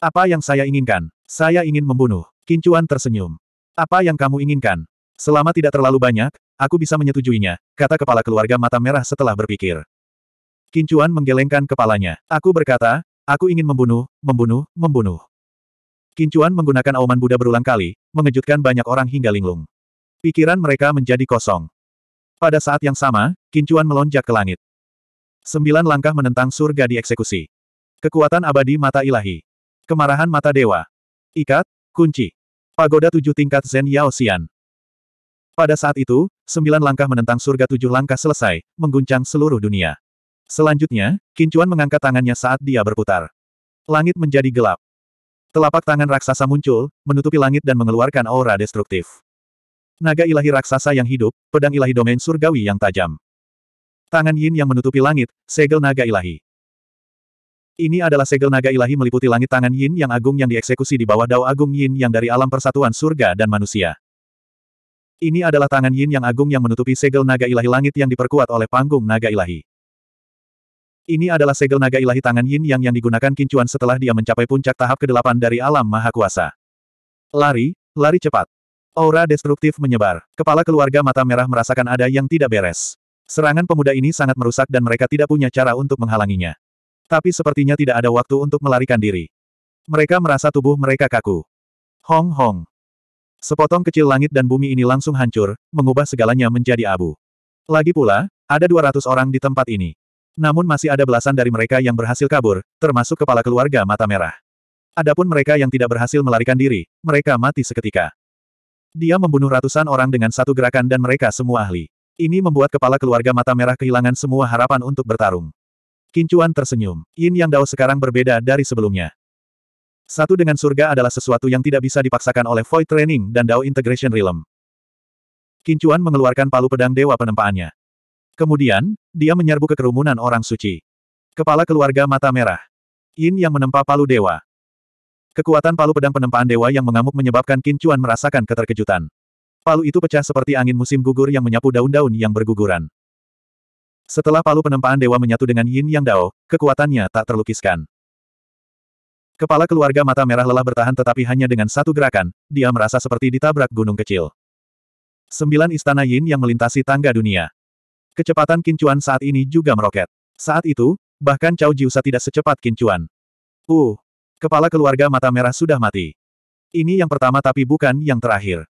Apa yang saya inginkan? Saya ingin membunuh. Kincuan tersenyum. Apa yang kamu inginkan? Selama tidak terlalu banyak, aku bisa menyetujuinya, kata kepala keluarga mata merah setelah berpikir. Kincuan menggelengkan kepalanya. Aku berkata, Aku ingin membunuh, membunuh, membunuh. Kincuan menggunakan auman Buddha berulang kali, mengejutkan banyak orang hingga linglung. Pikiran mereka menjadi kosong. Pada saat yang sama, Kincuan melonjak ke langit. Sembilan langkah menentang surga dieksekusi. Kekuatan abadi mata ilahi. Kemarahan mata dewa. Ikat, kunci. Pagoda tujuh tingkat Zen Yao Xian. Pada saat itu, sembilan langkah menentang surga tujuh langkah selesai, mengguncang seluruh dunia. Selanjutnya, Kincuan mengangkat tangannya saat dia berputar. Langit menjadi gelap. Telapak tangan raksasa muncul, menutupi langit dan mengeluarkan aura destruktif. Naga ilahi raksasa yang hidup, pedang ilahi domain surgawi yang tajam. Tangan Yin yang menutupi langit, segel naga ilahi. Ini adalah segel naga ilahi meliputi langit tangan Yin yang agung yang dieksekusi di bawah dao agung Yin yang dari alam persatuan surga dan manusia. Ini adalah tangan Yin yang agung yang menutupi segel naga ilahi langit yang diperkuat oleh panggung naga ilahi. Ini adalah segel naga ilahi tangan Yin Yang yang digunakan Kincuan setelah dia mencapai puncak tahap ke-8 dari alam maha kuasa. Lari, lari cepat. Aura destruktif menyebar. Kepala keluarga mata merah merasakan ada yang tidak beres. Serangan pemuda ini sangat merusak dan mereka tidak punya cara untuk menghalanginya. Tapi sepertinya tidak ada waktu untuk melarikan diri. Mereka merasa tubuh mereka kaku. Hong hong. Sepotong kecil langit dan bumi ini langsung hancur, mengubah segalanya menjadi abu. Lagi pula, ada 200 orang di tempat ini. Namun masih ada belasan dari mereka yang berhasil kabur, termasuk kepala keluarga mata merah. Adapun mereka yang tidak berhasil melarikan diri, mereka mati seketika. Dia membunuh ratusan orang dengan satu gerakan dan mereka semua ahli. Ini membuat kepala keluarga mata merah kehilangan semua harapan untuk bertarung. Kincuan tersenyum. Yin Yang Dao sekarang berbeda dari sebelumnya. Satu dengan surga adalah sesuatu yang tidak bisa dipaksakan oleh Void Training dan Dao Integration Realm. Kincuan mengeluarkan palu pedang dewa penempaannya. Kemudian, dia menyerbu ke kerumunan orang suci. Kepala keluarga mata merah. Yin yang menempa palu dewa. Kekuatan palu pedang penempaan dewa yang mengamuk menyebabkan Qin Chuan merasakan keterkejutan. Palu itu pecah seperti angin musim gugur yang menyapu daun-daun yang berguguran. Setelah palu penempaan dewa menyatu dengan Yin Yang Dao, kekuatannya tak terlukiskan. Kepala keluarga mata merah lelah bertahan tetapi hanya dengan satu gerakan, dia merasa seperti ditabrak gunung kecil. Sembilan istana Yin yang melintasi tangga dunia. Kecepatan Kincuan saat ini juga meroket. Saat itu, bahkan Cao Jiusa tidak secepat Kincuan. Uh, kepala keluarga mata merah sudah mati. Ini yang pertama tapi bukan yang terakhir.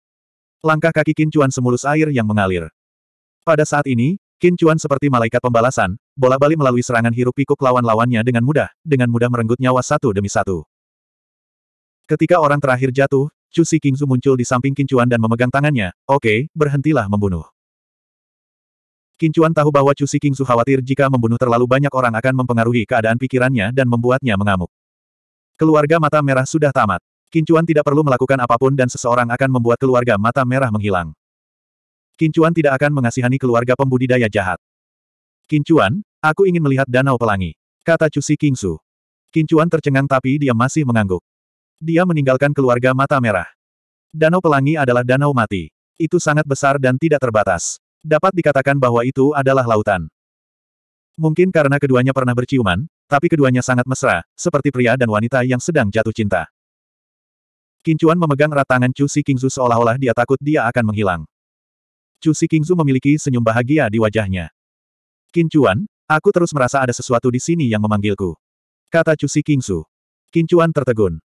Langkah kaki Kincuan semulus air yang mengalir. Pada saat ini, Kincuan seperti malaikat pembalasan, bola bali melalui serangan hirup pikuk lawan-lawannya dengan mudah, dengan mudah merenggut nyawa satu demi satu. Ketika orang terakhir jatuh, Chu Si Kingzu muncul di samping Kincuan dan memegang tangannya, oke, okay, berhentilah membunuh. Kincuan tahu bahwa Chu Xikingsu khawatir jika membunuh terlalu banyak orang akan mempengaruhi keadaan pikirannya dan membuatnya mengamuk. Keluarga mata merah sudah tamat. Kincuan tidak perlu melakukan apapun dan seseorang akan membuat keluarga mata merah menghilang. Kincuan tidak akan mengasihani keluarga pembudidaya jahat. Kincuan, aku ingin melihat danau pelangi. Kata Chu Xikingsu. Kincuan tercengang tapi dia masih mengangguk. Dia meninggalkan keluarga mata merah. Danau pelangi adalah danau mati. Itu sangat besar dan tidak terbatas. Dapat dikatakan bahwa itu adalah lautan. Mungkin karena keduanya pernah berciuman, tapi keduanya sangat mesra, seperti pria dan wanita yang sedang jatuh cinta. Kincuan memegang erat tangan Chu Si Kingzu seolah-olah dia takut dia akan menghilang. Chu Si Kingzu memiliki senyum bahagia di wajahnya. Kincuan, aku terus merasa ada sesuatu di sini yang memanggilku. Kata Chu Si Kingzu. Kincuan tertegun.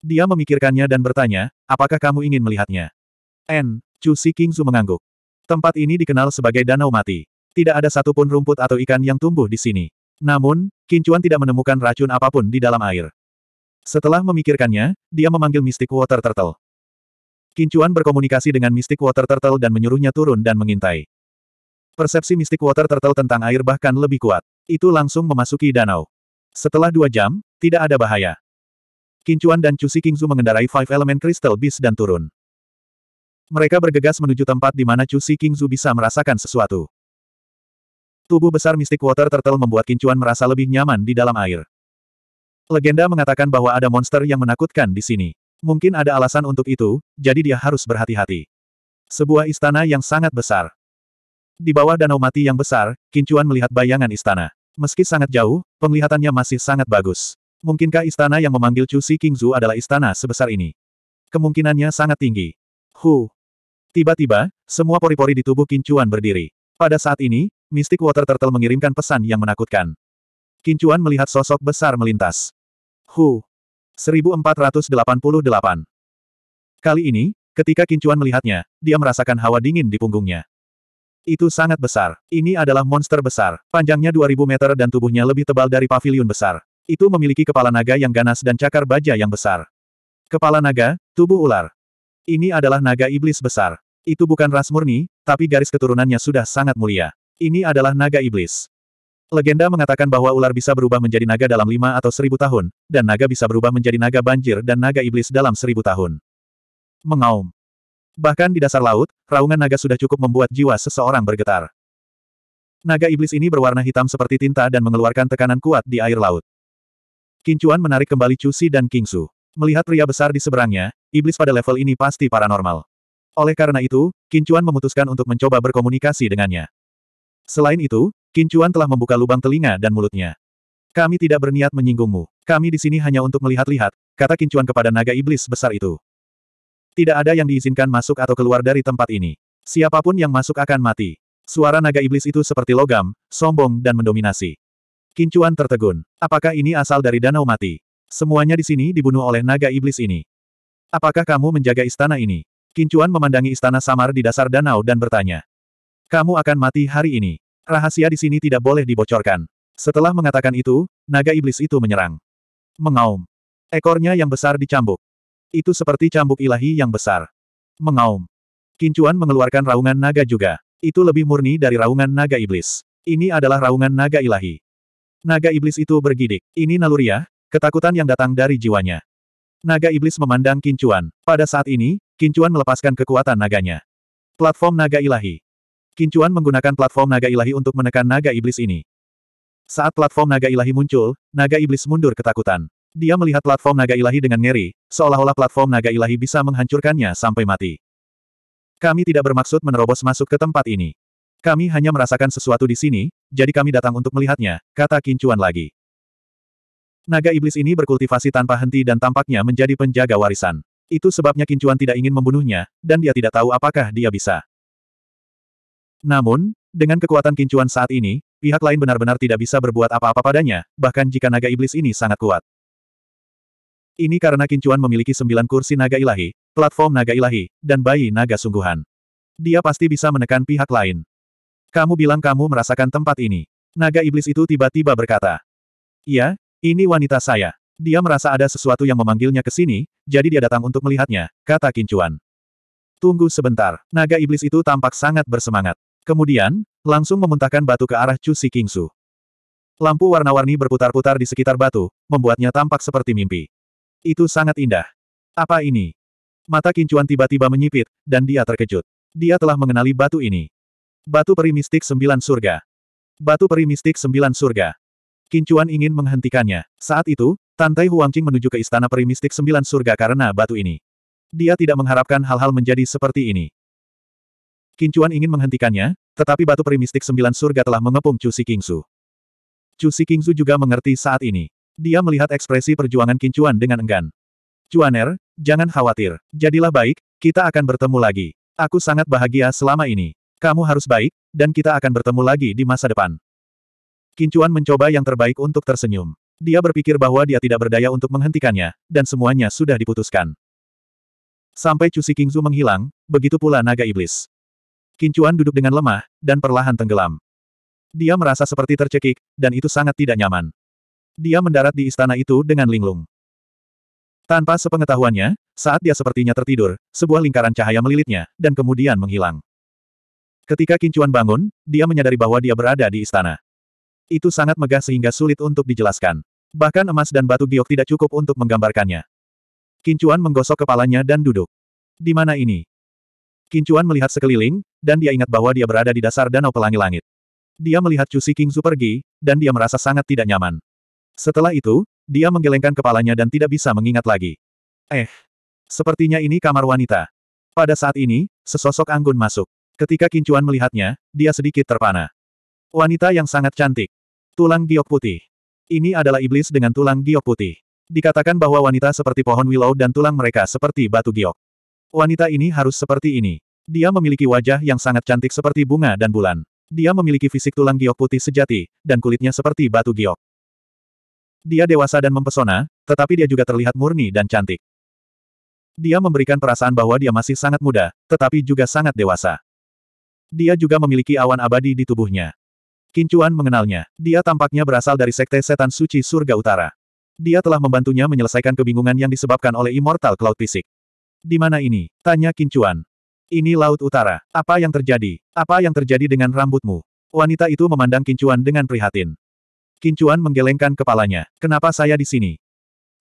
Dia memikirkannya dan bertanya, apakah kamu ingin melihatnya? N. Chu Si Kingzu mengangguk. Tempat ini dikenal sebagai danau mati. Tidak ada satupun rumput atau ikan yang tumbuh di sini. Namun, Kincuan tidak menemukan racun apapun di dalam air. Setelah memikirkannya, dia memanggil Mystic Water Turtle. Kincuan berkomunikasi dengan Mystic Water Turtle dan menyuruhnya turun dan mengintai. Persepsi Mystic Water Turtle tentang air bahkan lebih kuat. Itu langsung memasuki danau. Setelah dua jam, tidak ada bahaya. Kincuan dan Chu Kingzu mengendarai Five Element Crystal Beast dan turun. Mereka bergegas menuju tempat di mana Chu Si Kingzu bisa merasakan sesuatu. Tubuh besar mistik Water Turtle membuat Kincuan merasa lebih nyaman di dalam air. Legenda mengatakan bahwa ada monster yang menakutkan di sini. Mungkin ada alasan untuk itu, jadi dia harus berhati-hati. Sebuah istana yang sangat besar. Di bawah danau mati yang besar, Kincuan melihat bayangan istana. Meski sangat jauh, penglihatannya masih sangat bagus. Mungkinkah istana yang memanggil Chu Si Kingzu adalah istana sebesar ini? Kemungkinannya sangat tinggi. Hu, Tiba-tiba, semua pori-pori di tubuh Kincuan berdiri. Pada saat ini, Mystic Water Turtle mengirimkan pesan yang menakutkan. Kincuan melihat sosok besar melintas. Hu. 1488. Kali ini, ketika Kincuan melihatnya, dia merasakan hawa dingin di punggungnya. Itu sangat besar. Ini adalah monster besar. Panjangnya 2000 meter dan tubuhnya lebih tebal dari pavilion besar. Itu memiliki kepala naga yang ganas dan cakar baja yang besar. Kepala naga, tubuh ular. Ini adalah naga iblis besar. Itu bukan ras murni, tapi garis keturunannya sudah sangat mulia. Ini adalah naga iblis. Legenda mengatakan bahwa ular bisa berubah menjadi naga dalam lima atau seribu tahun, dan naga bisa berubah menjadi naga banjir dan naga iblis dalam seribu tahun. Mengaum. Bahkan di dasar laut, raungan naga sudah cukup membuat jiwa seseorang bergetar. Naga iblis ini berwarna hitam seperti tinta dan mengeluarkan tekanan kuat di air laut. Kincuan menarik kembali Cusi dan Kingsu. Melihat pria besar di seberangnya, iblis pada level ini pasti paranormal. Oleh karena itu, Kincuan memutuskan untuk mencoba berkomunikasi dengannya. Selain itu, Kincuan telah membuka lubang telinga dan mulutnya. Kami tidak berniat menyinggungmu. Kami di sini hanya untuk melihat-lihat, kata Kincuan kepada naga iblis besar itu. Tidak ada yang diizinkan masuk atau keluar dari tempat ini. Siapapun yang masuk akan mati. Suara naga iblis itu seperti logam, sombong dan mendominasi. Kincuan tertegun. Apakah ini asal dari danau mati? Semuanya di sini dibunuh oleh naga iblis ini. Apakah kamu menjaga istana ini? Kincuan memandangi istana samar di dasar danau dan bertanya. Kamu akan mati hari ini. Rahasia di sini tidak boleh dibocorkan. Setelah mengatakan itu, naga iblis itu menyerang. Mengaum. Ekornya yang besar dicambuk. Itu seperti cambuk ilahi yang besar. Mengaum. Kincuan mengeluarkan raungan naga juga. Itu lebih murni dari raungan naga iblis. Ini adalah raungan naga ilahi. Naga iblis itu bergidik. Ini naluriah, ketakutan yang datang dari jiwanya. Naga iblis memandang Kincuan. Pada saat ini, Kincuan melepaskan kekuatan naganya. Platform naga ilahi. Kincuan menggunakan platform naga ilahi untuk menekan naga iblis ini. Saat platform naga ilahi muncul, naga iblis mundur ketakutan. Dia melihat platform naga ilahi dengan ngeri, seolah-olah platform naga ilahi bisa menghancurkannya sampai mati. Kami tidak bermaksud menerobos masuk ke tempat ini. Kami hanya merasakan sesuatu di sini, jadi kami datang untuk melihatnya, kata Kincuan lagi. Naga iblis ini berkultivasi tanpa henti dan tampaknya menjadi penjaga warisan. Itu sebabnya Kincuan tidak ingin membunuhnya, dan dia tidak tahu apakah dia bisa. Namun, dengan kekuatan Kincuan saat ini, pihak lain benar-benar tidak bisa berbuat apa-apa padanya, bahkan jika naga iblis ini sangat kuat. Ini karena Kincuan memiliki sembilan kursi naga ilahi, platform naga ilahi, dan bayi naga sungguhan. Dia pasti bisa menekan pihak lain. Kamu bilang kamu merasakan tempat ini. Naga iblis itu tiba-tiba berkata. "Ya, ini wanita saya. Dia merasa ada sesuatu yang memanggilnya ke sini, jadi dia datang untuk melihatnya, kata Kincuan. Tunggu sebentar, naga iblis itu tampak sangat bersemangat. Kemudian, langsung memuntahkan batu ke arah Chu Si Kingsu. Lampu warna-warni berputar-putar di sekitar batu, membuatnya tampak seperti mimpi. Itu sangat indah. Apa ini? Mata Kincuan tiba-tiba menyipit, dan dia terkejut. Dia telah mengenali batu ini. Batu peri mistik sembilan surga. Batu peri mistik sembilan surga. Kincuan ingin menghentikannya. Saat itu, Tantai Huangqing menuju ke Istana Perimistik Sembilan Surga karena batu ini. Dia tidak mengharapkan hal-hal menjadi seperti ini. Kincuan ingin menghentikannya, tetapi batu perimistik Sembilan Surga telah mengepung Chu Si Kingsu. Chu Si Kingsu juga mengerti saat ini. Dia melihat ekspresi perjuangan Kincuan dengan enggan. Cuaner, jangan khawatir. Jadilah baik, kita akan bertemu lagi. Aku sangat bahagia selama ini. Kamu harus baik, dan kita akan bertemu lagi di masa depan. Kincuan mencoba yang terbaik untuk tersenyum. Dia berpikir bahwa dia tidak berdaya untuk menghentikannya, dan semuanya sudah diputuskan. Sampai Cusi Kingzu menghilang, begitu pula naga iblis. Kincuan duduk dengan lemah, dan perlahan tenggelam. Dia merasa seperti tercekik, dan itu sangat tidak nyaman. Dia mendarat di istana itu dengan linglung. Tanpa sepengetahuannya, saat dia sepertinya tertidur, sebuah lingkaran cahaya melilitnya, dan kemudian menghilang. Ketika Kincuan bangun, dia menyadari bahwa dia berada di istana. Itu sangat megah sehingga sulit untuk dijelaskan. Bahkan emas dan batu giok tidak cukup untuk menggambarkannya. Kincuan menggosok kepalanya dan duduk. Di mana ini? Kincuan melihat sekeliling, dan dia ingat bahwa dia berada di dasar danau pelangi langit. Dia melihat Cusi King Su pergi, dan dia merasa sangat tidak nyaman. Setelah itu, dia menggelengkan kepalanya dan tidak bisa mengingat lagi. Eh, sepertinya ini kamar wanita. Pada saat ini, sesosok anggun masuk. Ketika Kincuan melihatnya, dia sedikit terpana. Wanita yang sangat cantik. Tulang giok putih. Ini adalah iblis dengan tulang giok putih. Dikatakan bahwa wanita seperti pohon willow dan tulang mereka seperti batu giok. Wanita ini harus seperti ini. Dia memiliki wajah yang sangat cantik seperti bunga dan bulan. Dia memiliki fisik tulang giok putih sejati, dan kulitnya seperti batu giok. Dia dewasa dan mempesona, tetapi dia juga terlihat murni dan cantik. Dia memberikan perasaan bahwa dia masih sangat muda, tetapi juga sangat dewasa. Dia juga memiliki awan abadi di tubuhnya. Kincuan mengenalnya. Dia tampaknya berasal dari sekte setan suci surga utara. Dia telah membantunya menyelesaikan kebingungan yang disebabkan oleh Immortal Cloud Fisik. Di mana ini? Tanya Kincuan. Ini Laut Utara. Apa yang terjadi? Apa yang terjadi dengan rambutmu? Wanita itu memandang Kincuan dengan prihatin. Kincuan menggelengkan kepalanya. Kenapa saya di sini?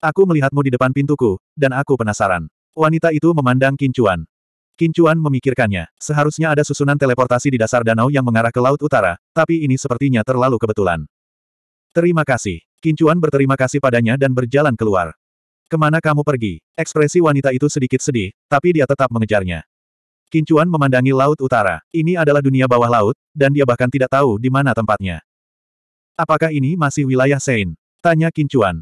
Aku melihatmu di depan pintuku, dan aku penasaran. Wanita itu memandang Kincuan. Kincuan memikirkannya. Seharusnya ada susunan teleportasi di dasar danau yang mengarah ke laut utara, tapi ini sepertinya terlalu kebetulan. Terima kasih. Kincuan berterima kasih padanya dan berjalan keluar. Kemana kamu pergi? Ekspresi wanita itu sedikit sedih, tapi dia tetap mengejarnya. Kincuan memandangi laut utara. Ini adalah dunia bawah laut, dan dia bahkan tidak tahu di mana tempatnya. Apakah ini masih wilayah Sein? Tanya Kincuan.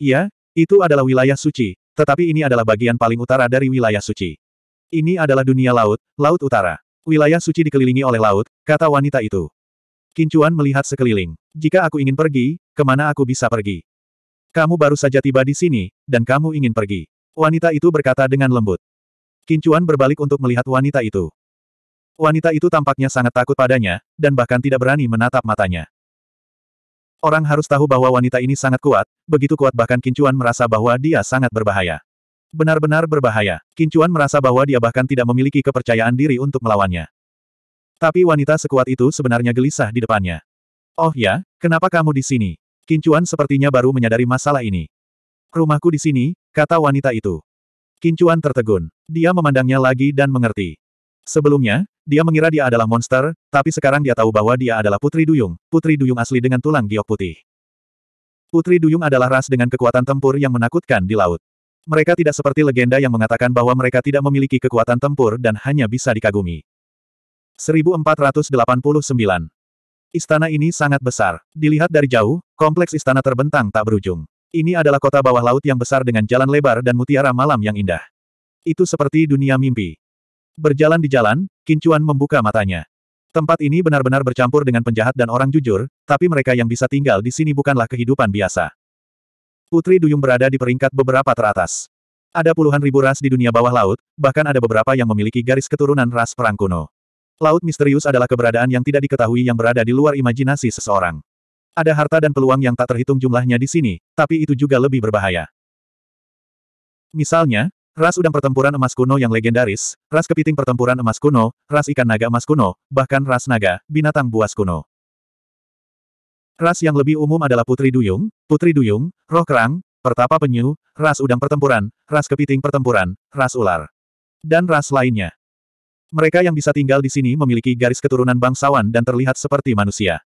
Iya, itu adalah wilayah suci, tetapi ini adalah bagian paling utara dari wilayah suci. Ini adalah dunia laut, Laut Utara. Wilayah suci dikelilingi oleh laut, kata wanita itu. Kincuan melihat sekeliling. Jika aku ingin pergi, kemana aku bisa pergi? Kamu baru saja tiba di sini, dan kamu ingin pergi. Wanita itu berkata dengan lembut. Kincuan berbalik untuk melihat wanita itu. Wanita itu tampaknya sangat takut padanya, dan bahkan tidak berani menatap matanya. Orang harus tahu bahwa wanita ini sangat kuat, begitu kuat bahkan Kincuan merasa bahwa dia sangat berbahaya. Benar-benar berbahaya. Kincuan merasa bahwa dia bahkan tidak memiliki kepercayaan diri untuk melawannya. Tapi wanita sekuat itu sebenarnya gelisah di depannya. Oh ya, kenapa kamu di sini? Kincuan sepertinya baru menyadari masalah ini. Rumahku di sini, kata wanita itu. Kincuan tertegun. Dia memandangnya lagi dan mengerti. Sebelumnya, dia mengira dia adalah monster, tapi sekarang dia tahu bahwa dia adalah Putri Duyung, Putri Duyung asli dengan tulang giok putih. Putri Duyung adalah ras dengan kekuatan tempur yang menakutkan di laut. Mereka tidak seperti legenda yang mengatakan bahwa mereka tidak memiliki kekuatan tempur dan hanya bisa dikagumi. 1489 Istana ini sangat besar. Dilihat dari jauh, kompleks istana terbentang tak berujung. Ini adalah kota bawah laut yang besar dengan jalan lebar dan mutiara malam yang indah. Itu seperti dunia mimpi. Berjalan di jalan, Kincuan membuka matanya. Tempat ini benar-benar bercampur dengan penjahat dan orang jujur, tapi mereka yang bisa tinggal di sini bukanlah kehidupan biasa. Putri Duyung berada di peringkat beberapa teratas. Ada puluhan ribu ras di dunia bawah laut, bahkan ada beberapa yang memiliki garis keturunan ras perang kuno. Laut misterius adalah keberadaan yang tidak diketahui yang berada di luar imajinasi seseorang. Ada harta dan peluang yang tak terhitung jumlahnya di sini, tapi itu juga lebih berbahaya. Misalnya, ras udang pertempuran emas kuno yang legendaris, ras kepiting pertempuran emas kuno, ras ikan naga emas kuno, bahkan ras naga, binatang buas kuno. Ras yang lebih umum adalah Putri Duyung, Putri Duyung, Roh Kerang, Pertapa Penyu, Ras Udang Pertempuran, Ras Kepiting Pertempuran, Ras Ular. Dan ras lainnya. Mereka yang bisa tinggal di sini memiliki garis keturunan bangsawan dan terlihat seperti manusia.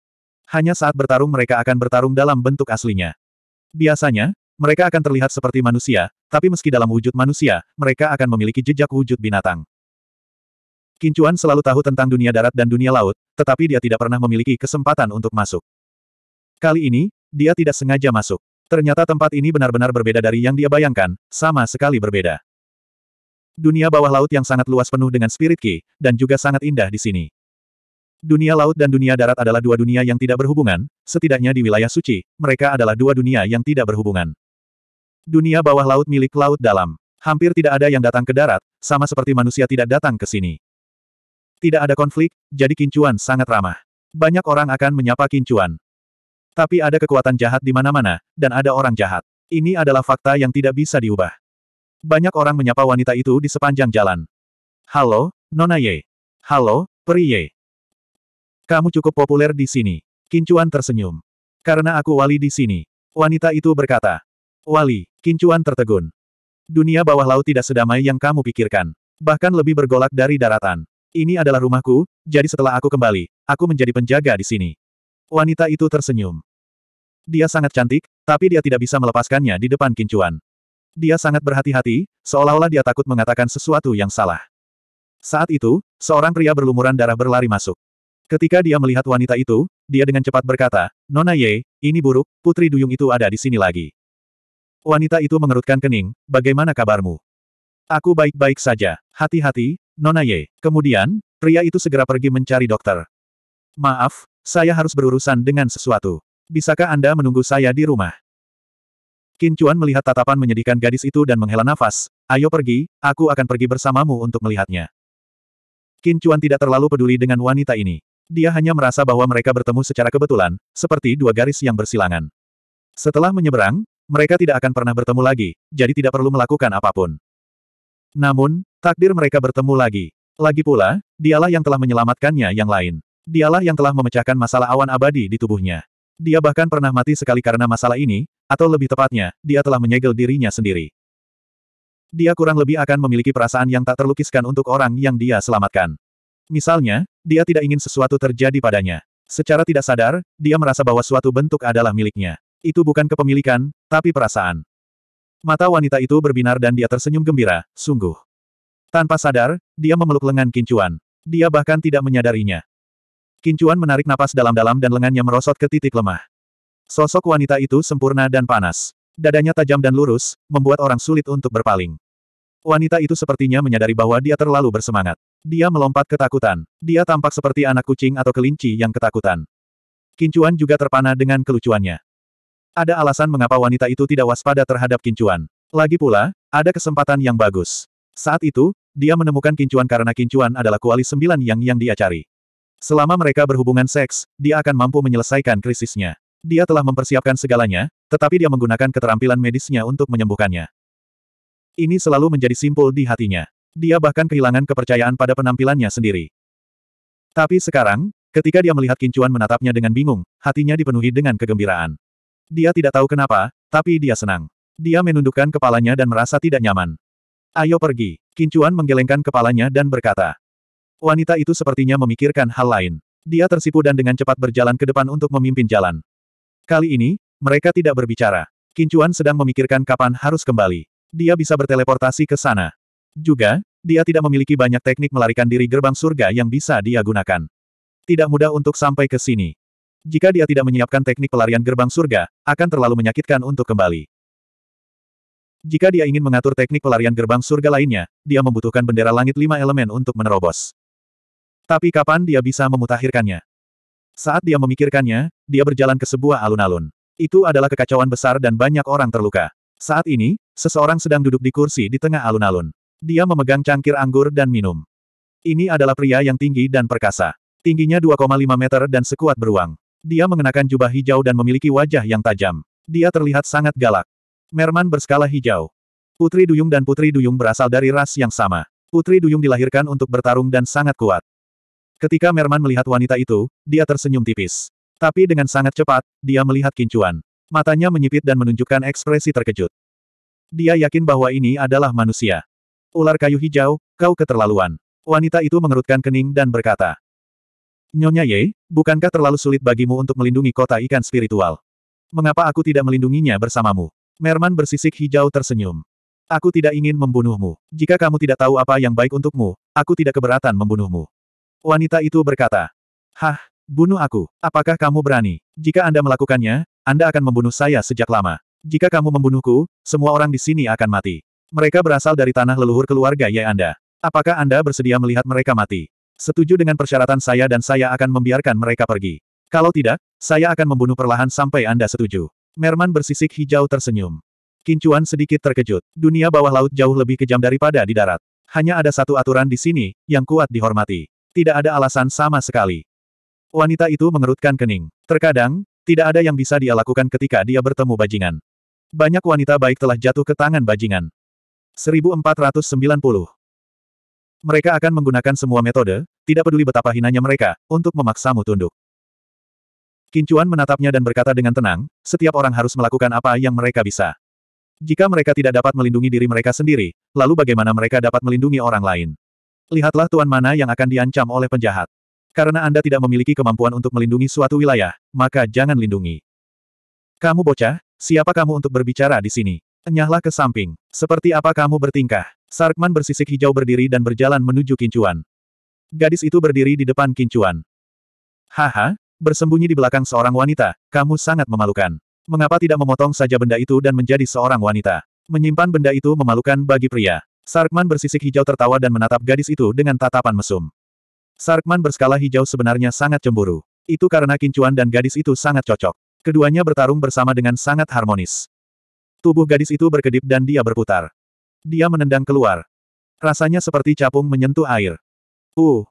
Hanya saat bertarung mereka akan bertarung dalam bentuk aslinya. Biasanya, mereka akan terlihat seperti manusia, tapi meski dalam wujud manusia, mereka akan memiliki jejak wujud binatang. Kincuan selalu tahu tentang dunia darat dan dunia laut, tetapi dia tidak pernah memiliki kesempatan untuk masuk. Kali ini, dia tidak sengaja masuk. Ternyata tempat ini benar-benar berbeda dari yang dia bayangkan, sama sekali berbeda. Dunia bawah laut yang sangat luas penuh dengan spirit ki, dan juga sangat indah di sini. Dunia laut dan dunia darat adalah dua dunia yang tidak berhubungan, setidaknya di wilayah suci, mereka adalah dua dunia yang tidak berhubungan. Dunia bawah laut milik laut dalam. Hampir tidak ada yang datang ke darat, sama seperti manusia tidak datang ke sini. Tidak ada konflik, jadi kincuan sangat ramah. Banyak orang akan menyapa kincuan. Tapi ada kekuatan jahat di mana-mana, dan ada orang jahat. Ini adalah fakta yang tidak bisa diubah. Banyak orang menyapa wanita itu di sepanjang jalan. Halo, Nona Ye. Halo, Peri Ye. Kamu cukup populer di sini. Kincuan tersenyum. Karena aku wali di sini. Wanita itu berkata. Wali, Kincuan tertegun. Dunia bawah laut tidak sedamai yang kamu pikirkan. Bahkan lebih bergolak dari daratan. Ini adalah rumahku, jadi setelah aku kembali, aku menjadi penjaga di sini. Wanita itu tersenyum. Dia sangat cantik, tapi dia tidak bisa melepaskannya di depan kincuan. Dia sangat berhati-hati, seolah-olah dia takut mengatakan sesuatu yang salah. Saat itu, seorang pria berlumuran darah berlari masuk. Ketika dia melihat wanita itu, dia dengan cepat berkata, Nona Ye, ini buruk, putri duyung itu ada di sini lagi. Wanita itu mengerutkan kening, bagaimana kabarmu? Aku baik-baik saja, hati-hati, Nona Ye. Kemudian, pria itu segera pergi mencari dokter. Maaf, saya harus berurusan dengan sesuatu. Bisakah Anda menunggu saya di rumah? Qin Chuan melihat tatapan menyedihkan gadis itu dan menghela nafas. Ayo pergi, aku akan pergi bersamamu untuk melihatnya. Qin Chuan tidak terlalu peduli dengan wanita ini. Dia hanya merasa bahwa mereka bertemu secara kebetulan, seperti dua garis yang bersilangan. Setelah menyeberang, mereka tidak akan pernah bertemu lagi, jadi tidak perlu melakukan apapun. Namun, takdir mereka bertemu lagi. Lagi pula, dialah yang telah menyelamatkannya yang lain. Dialah yang telah memecahkan masalah awan abadi di tubuhnya. Dia bahkan pernah mati sekali karena masalah ini, atau lebih tepatnya, dia telah menyegel dirinya sendiri. Dia kurang lebih akan memiliki perasaan yang tak terlukiskan untuk orang yang dia selamatkan. Misalnya, dia tidak ingin sesuatu terjadi padanya. Secara tidak sadar, dia merasa bahwa suatu bentuk adalah miliknya. Itu bukan kepemilikan, tapi perasaan. Mata wanita itu berbinar dan dia tersenyum gembira, sungguh. Tanpa sadar, dia memeluk lengan kincuan. Dia bahkan tidak menyadarinya. Kincuan menarik napas dalam-dalam dan lengannya merosot ke titik lemah. Sosok wanita itu sempurna dan panas. Dadanya tajam dan lurus, membuat orang sulit untuk berpaling. Wanita itu sepertinya menyadari bahwa dia terlalu bersemangat. Dia melompat ketakutan. Dia tampak seperti anak kucing atau kelinci yang ketakutan. Kincuan juga terpana dengan kelucuannya. Ada alasan mengapa wanita itu tidak waspada terhadap kincuan. Lagi pula, ada kesempatan yang bagus. Saat itu, dia menemukan kincuan karena kincuan adalah kuali sembilan yang yang dia cari. Selama mereka berhubungan seks, dia akan mampu menyelesaikan krisisnya. Dia telah mempersiapkan segalanya, tetapi dia menggunakan keterampilan medisnya untuk menyembuhkannya. Ini selalu menjadi simpul di hatinya. Dia bahkan kehilangan kepercayaan pada penampilannya sendiri. Tapi sekarang, ketika dia melihat Kincuan menatapnya dengan bingung, hatinya dipenuhi dengan kegembiraan. Dia tidak tahu kenapa, tapi dia senang. Dia menundukkan kepalanya dan merasa tidak nyaman. Ayo pergi. Kincuan menggelengkan kepalanya dan berkata, Wanita itu sepertinya memikirkan hal lain. Dia tersipu dan dengan cepat berjalan ke depan untuk memimpin jalan. Kali ini, mereka tidak berbicara. Kincuan sedang memikirkan kapan harus kembali. Dia bisa berteleportasi ke sana. Juga, dia tidak memiliki banyak teknik melarikan diri gerbang surga yang bisa dia gunakan. Tidak mudah untuk sampai ke sini. Jika dia tidak menyiapkan teknik pelarian gerbang surga, akan terlalu menyakitkan untuk kembali. Jika dia ingin mengatur teknik pelarian gerbang surga lainnya, dia membutuhkan bendera langit lima elemen untuk menerobos. Tapi kapan dia bisa memutakhirkannya? Saat dia memikirkannya, dia berjalan ke sebuah alun-alun. Itu adalah kekacauan besar dan banyak orang terluka. Saat ini, seseorang sedang duduk di kursi di tengah alun-alun. Dia memegang cangkir anggur dan minum. Ini adalah pria yang tinggi dan perkasa. Tingginya 2,5 meter dan sekuat beruang. Dia mengenakan jubah hijau dan memiliki wajah yang tajam. Dia terlihat sangat galak. Merman berskala hijau. Putri Duyung dan Putri Duyung berasal dari ras yang sama. Putri Duyung dilahirkan untuk bertarung dan sangat kuat. Ketika Merman melihat wanita itu, dia tersenyum tipis. Tapi dengan sangat cepat, dia melihat kincuan. Matanya menyipit dan menunjukkan ekspresi terkejut. Dia yakin bahwa ini adalah manusia. Ular kayu hijau, kau keterlaluan. Wanita itu mengerutkan kening dan berkata. Nyonya Ye, bukankah terlalu sulit bagimu untuk melindungi kota ikan spiritual? Mengapa aku tidak melindunginya bersamamu? Merman bersisik hijau tersenyum. Aku tidak ingin membunuhmu. Jika kamu tidak tahu apa yang baik untukmu, aku tidak keberatan membunuhmu. Wanita itu berkata, Hah, bunuh aku. Apakah kamu berani? Jika Anda melakukannya, Anda akan membunuh saya sejak lama. Jika kamu membunuhku, semua orang di sini akan mati. Mereka berasal dari tanah leluhur keluarga Ye ya Anda. Apakah Anda bersedia melihat mereka mati? Setuju dengan persyaratan saya dan saya akan membiarkan mereka pergi. Kalau tidak, saya akan membunuh perlahan sampai Anda setuju. Merman bersisik hijau tersenyum. Kincuan sedikit terkejut. Dunia bawah laut jauh lebih kejam daripada di darat. Hanya ada satu aturan di sini, yang kuat dihormati. Tidak ada alasan sama sekali. Wanita itu mengerutkan kening. Terkadang, tidak ada yang bisa dia lakukan ketika dia bertemu bajingan. Banyak wanita baik telah jatuh ke tangan bajingan. 1490 Mereka akan menggunakan semua metode, tidak peduli betapa hinanya mereka, untuk memaksamu tunduk. Kincuan menatapnya dan berkata dengan tenang, setiap orang harus melakukan apa yang mereka bisa. Jika mereka tidak dapat melindungi diri mereka sendiri, lalu bagaimana mereka dapat melindungi orang lain? Lihatlah tuan mana yang akan diancam oleh penjahat. Karena Anda tidak memiliki kemampuan untuk melindungi suatu wilayah, maka jangan lindungi. Kamu bocah, siapa kamu untuk berbicara di sini? Enyahlah ke samping. Seperti apa kamu bertingkah? Sarkman bersisik hijau berdiri dan berjalan menuju kincuan. Gadis itu berdiri di depan kincuan. Haha, bersembunyi di belakang seorang wanita, kamu sangat memalukan. Mengapa tidak memotong saja benda itu dan menjadi seorang wanita? Menyimpan benda itu memalukan bagi pria. Sarkman bersisik hijau tertawa dan menatap gadis itu dengan tatapan mesum. Sarkman berskala hijau sebenarnya sangat cemburu. Itu karena kincuan dan gadis itu sangat cocok. Keduanya bertarung bersama dengan sangat harmonis. Tubuh gadis itu berkedip dan dia berputar. Dia menendang keluar. Rasanya seperti capung menyentuh air. Uh.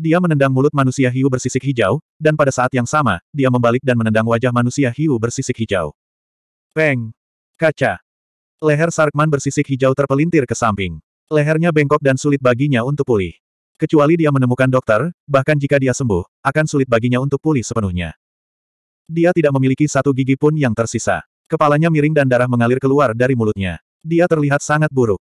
Dia menendang mulut manusia hiu bersisik hijau, dan pada saat yang sama, dia membalik dan menendang wajah manusia hiu bersisik hijau. Peng. Kaca. Leher Sarkman bersisik hijau terpelintir ke samping. Lehernya bengkok dan sulit baginya untuk pulih. Kecuali dia menemukan dokter, bahkan jika dia sembuh, akan sulit baginya untuk pulih sepenuhnya. Dia tidak memiliki satu gigi pun yang tersisa. Kepalanya miring dan darah mengalir keluar dari mulutnya. Dia terlihat sangat buruk.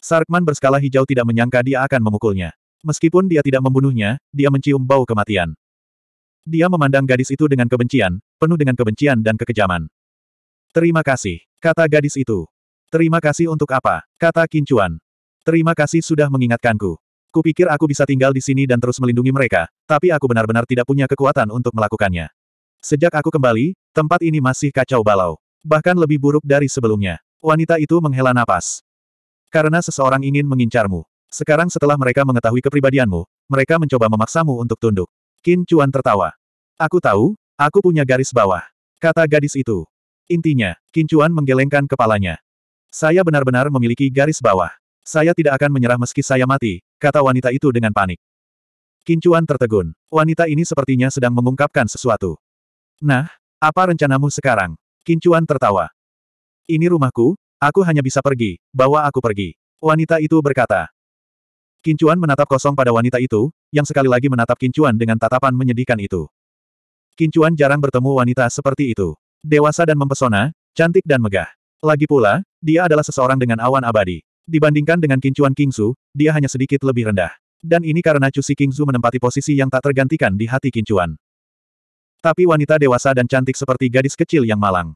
Sarkman berskala hijau tidak menyangka dia akan memukulnya. Meskipun dia tidak membunuhnya, dia mencium bau kematian. Dia memandang gadis itu dengan kebencian, penuh dengan kebencian dan kekejaman. Terima kasih, kata gadis itu. Terima kasih untuk apa, kata Kincuan. Terima kasih sudah mengingatkanku. Kupikir aku bisa tinggal di sini dan terus melindungi mereka, tapi aku benar-benar tidak punya kekuatan untuk melakukannya. Sejak aku kembali, tempat ini masih kacau balau. Bahkan lebih buruk dari sebelumnya. Wanita itu menghela napas. Karena seseorang ingin mengincarmu. Sekarang setelah mereka mengetahui kepribadianmu, mereka mencoba memaksamu untuk tunduk. Qin Chuan tertawa. Aku tahu, aku punya garis bawah. Kata gadis itu. Intinya, Qin Chuan menggelengkan kepalanya. Saya benar-benar memiliki garis bawah. Saya tidak akan menyerah meski saya mati, kata wanita itu dengan panik. Kincuan tertegun. Wanita ini sepertinya sedang mengungkapkan sesuatu. Nah, apa rencanamu sekarang? Kincuan tertawa. Ini rumahku, aku hanya bisa pergi, bawa aku pergi. Wanita itu berkata. Kincuan menatap kosong pada wanita itu, yang sekali lagi menatap Kincuan dengan tatapan menyedihkan itu. Kincuan jarang bertemu wanita seperti itu. Dewasa dan mempesona, cantik dan megah. Lagi pula, dia adalah seseorang dengan awan abadi. Dibandingkan dengan Kincuan Kingsu, dia hanya sedikit lebih rendah. Dan ini karena Cusi Kingsu menempati posisi yang tak tergantikan di hati Kincuan. Tapi wanita dewasa dan cantik seperti gadis kecil yang malang.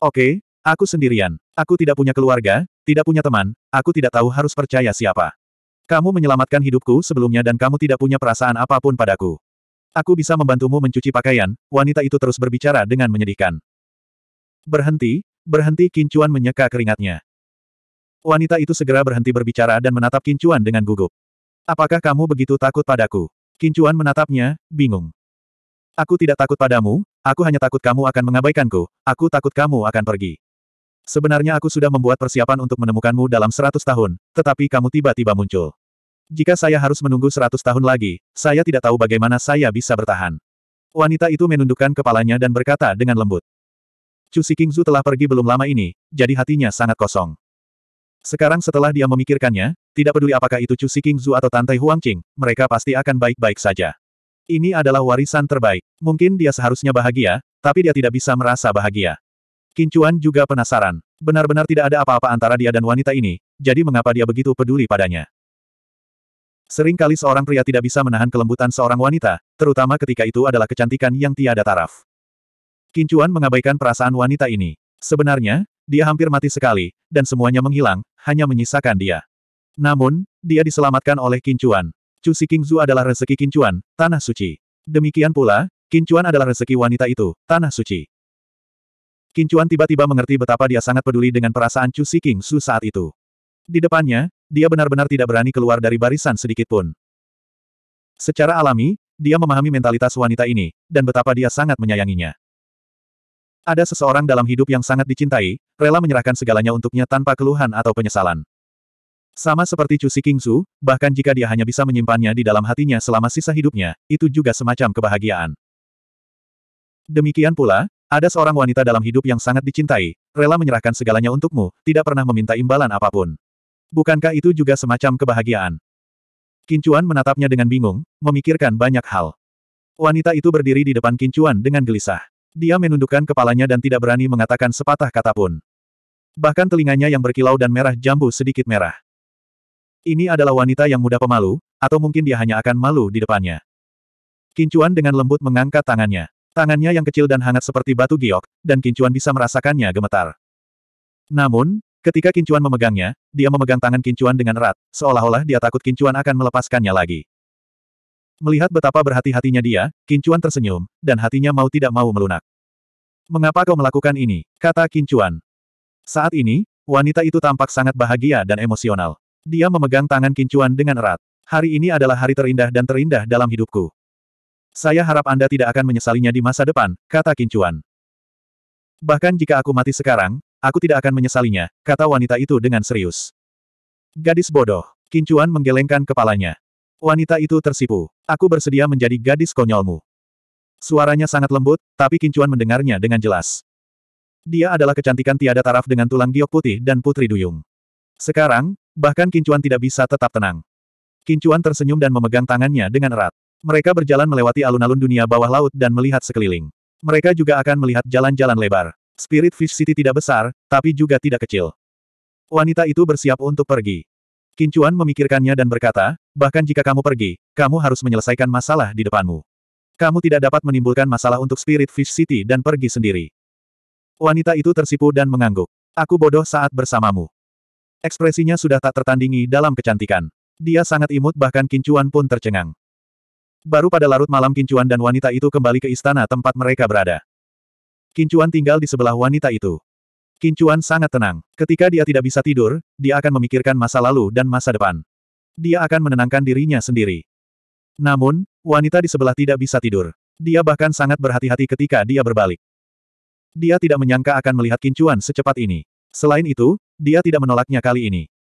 Oke, okay, aku sendirian. Aku tidak punya keluarga, tidak punya teman, aku tidak tahu harus percaya siapa. Kamu menyelamatkan hidupku sebelumnya dan kamu tidak punya perasaan apapun padaku. Aku bisa membantumu mencuci pakaian, wanita itu terus berbicara dengan menyedihkan. Berhenti, Berhenti Kincuan menyeka keringatnya. Wanita itu segera berhenti berbicara dan menatap Kincuan dengan gugup. Apakah kamu begitu takut padaku? Kincuan menatapnya, bingung. Aku tidak takut padamu, aku hanya takut kamu akan mengabaikanku, aku takut kamu akan pergi. Sebenarnya aku sudah membuat persiapan untuk menemukanmu dalam seratus tahun, tetapi kamu tiba-tiba muncul. Jika saya harus menunggu seratus tahun lagi, saya tidak tahu bagaimana saya bisa bertahan. Wanita itu menundukkan kepalanya dan berkata dengan lembut. Chu Kingzu telah pergi belum lama ini, jadi hatinya sangat kosong. Sekarang setelah dia memikirkannya, tidak peduli apakah itu Chu Kingzu atau Tantai Huangqing, mereka pasti akan baik-baik saja. Ini adalah warisan terbaik. Mungkin dia seharusnya bahagia, tapi dia tidak bisa merasa bahagia. Kincuan juga penasaran. Benar-benar tidak ada apa-apa antara dia dan wanita ini, jadi mengapa dia begitu peduli padanya? Seringkali seorang pria tidak bisa menahan kelembutan seorang wanita, terutama ketika itu adalah kecantikan yang tiada taraf. Kincuan mengabaikan perasaan wanita ini. Sebenarnya, dia hampir mati sekali, dan semuanya menghilang, hanya menyisakan dia. Namun, dia diselamatkan oleh Kincuan. Cusi Kingzu adalah rezeki Kincuan, Tanah Suci. Demikian pula, Kincuan adalah rezeki wanita itu, Tanah Suci. Kincuan tiba-tiba mengerti betapa dia sangat peduli dengan perasaan Cusi Kingzu saat itu. Di depannya, dia benar-benar tidak berani keluar dari barisan sedikitpun. Secara alami, dia memahami mentalitas wanita ini, dan betapa dia sangat menyayanginya. Ada seseorang dalam hidup yang sangat dicintai, rela menyerahkan segalanya untuknya tanpa keluhan atau penyesalan. Sama seperti Chu Cusi Su, bahkan jika dia hanya bisa menyimpannya di dalam hatinya selama sisa hidupnya, itu juga semacam kebahagiaan. Demikian pula, ada seorang wanita dalam hidup yang sangat dicintai, rela menyerahkan segalanya untukmu, tidak pernah meminta imbalan apapun. Bukankah itu juga semacam kebahagiaan? Kincuan menatapnya dengan bingung, memikirkan banyak hal. Wanita itu berdiri di depan Kincuan dengan gelisah. Dia menundukkan kepalanya dan tidak berani mengatakan sepatah kata pun. Bahkan telinganya yang berkilau dan merah jambu sedikit merah. Ini adalah wanita yang mudah pemalu, atau mungkin dia hanya akan malu di depannya. Kincuan dengan lembut mengangkat tangannya. Tangannya yang kecil dan hangat seperti batu giok, dan Kincuan bisa merasakannya gemetar. Namun, ketika Kincuan memegangnya, dia memegang tangan Kincuan dengan erat, seolah-olah dia takut Kincuan akan melepaskannya lagi. Melihat betapa berhati-hatinya dia, Kincuan tersenyum, dan hatinya mau tidak mau melunak. Mengapa kau melakukan ini? kata Kincuan. Saat ini, wanita itu tampak sangat bahagia dan emosional. Dia memegang tangan Kincuan dengan erat. Hari ini adalah hari terindah dan terindah dalam hidupku. Saya harap Anda tidak akan menyesalinya di masa depan, kata Kincuan. Bahkan jika aku mati sekarang, aku tidak akan menyesalinya, kata wanita itu dengan serius. Gadis bodoh, Kincuan menggelengkan kepalanya. Wanita itu tersipu. Aku bersedia menjadi gadis konyolmu. Suaranya sangat lembut, tapi Kincuan mendengarnya dengan jelas. Dia adalah kecantikan tiada taraf dengan tulang giok putih dan putri duyung. Sekarang, bahkan Kincuan tidak bisa tetap tenang. Kincuan tersenyum dan memegang tangannya dengan erat. Mereka berjalan melewati alun-alun dunia bawah laut dan melihat sekeliling. Mereka juga akan melihat jalan-jalan lebar. Spirit Fish City tidak besar, tapi juga tidak kecil. Wanita itu bersiap untuk pergi. Kincuan memikirkannya dan berkata, bahkan jika kamu pergi, kamu harus menyelesaikan masalah di depanmu. Kamu tidak dapat menimbulkan masalah untuk Spirit Fish City dan pergi sendiri. Wanita itu tersipu dan mengangguk. Aku bodoh saat bersamamu. Ekspresinya sudah tak tertandingi dalam kecantikan. Dia sangat imut bahkan Kincuan pun tercengang. Baru pada larut malam Kincuan dan wanita itu kembali ke istana tempat mereka berada. Kincuan tinggal di sebelah wanita itu. Kincuan sangat tenang. Ketika dia tidak bisa tidur, dia akan memikirkan masa lalu dan masa depan. Dia akan menenangkan dirinya sendiri. Namun, wanita di sebelah tidak bisa tidur. Dia bahkan sangat berhati-hati ketika dia berbalik. Dia tidak menyangka akan melihat Kincuan secepat ini. Selain itu, dia tidak menolaknya kali ini.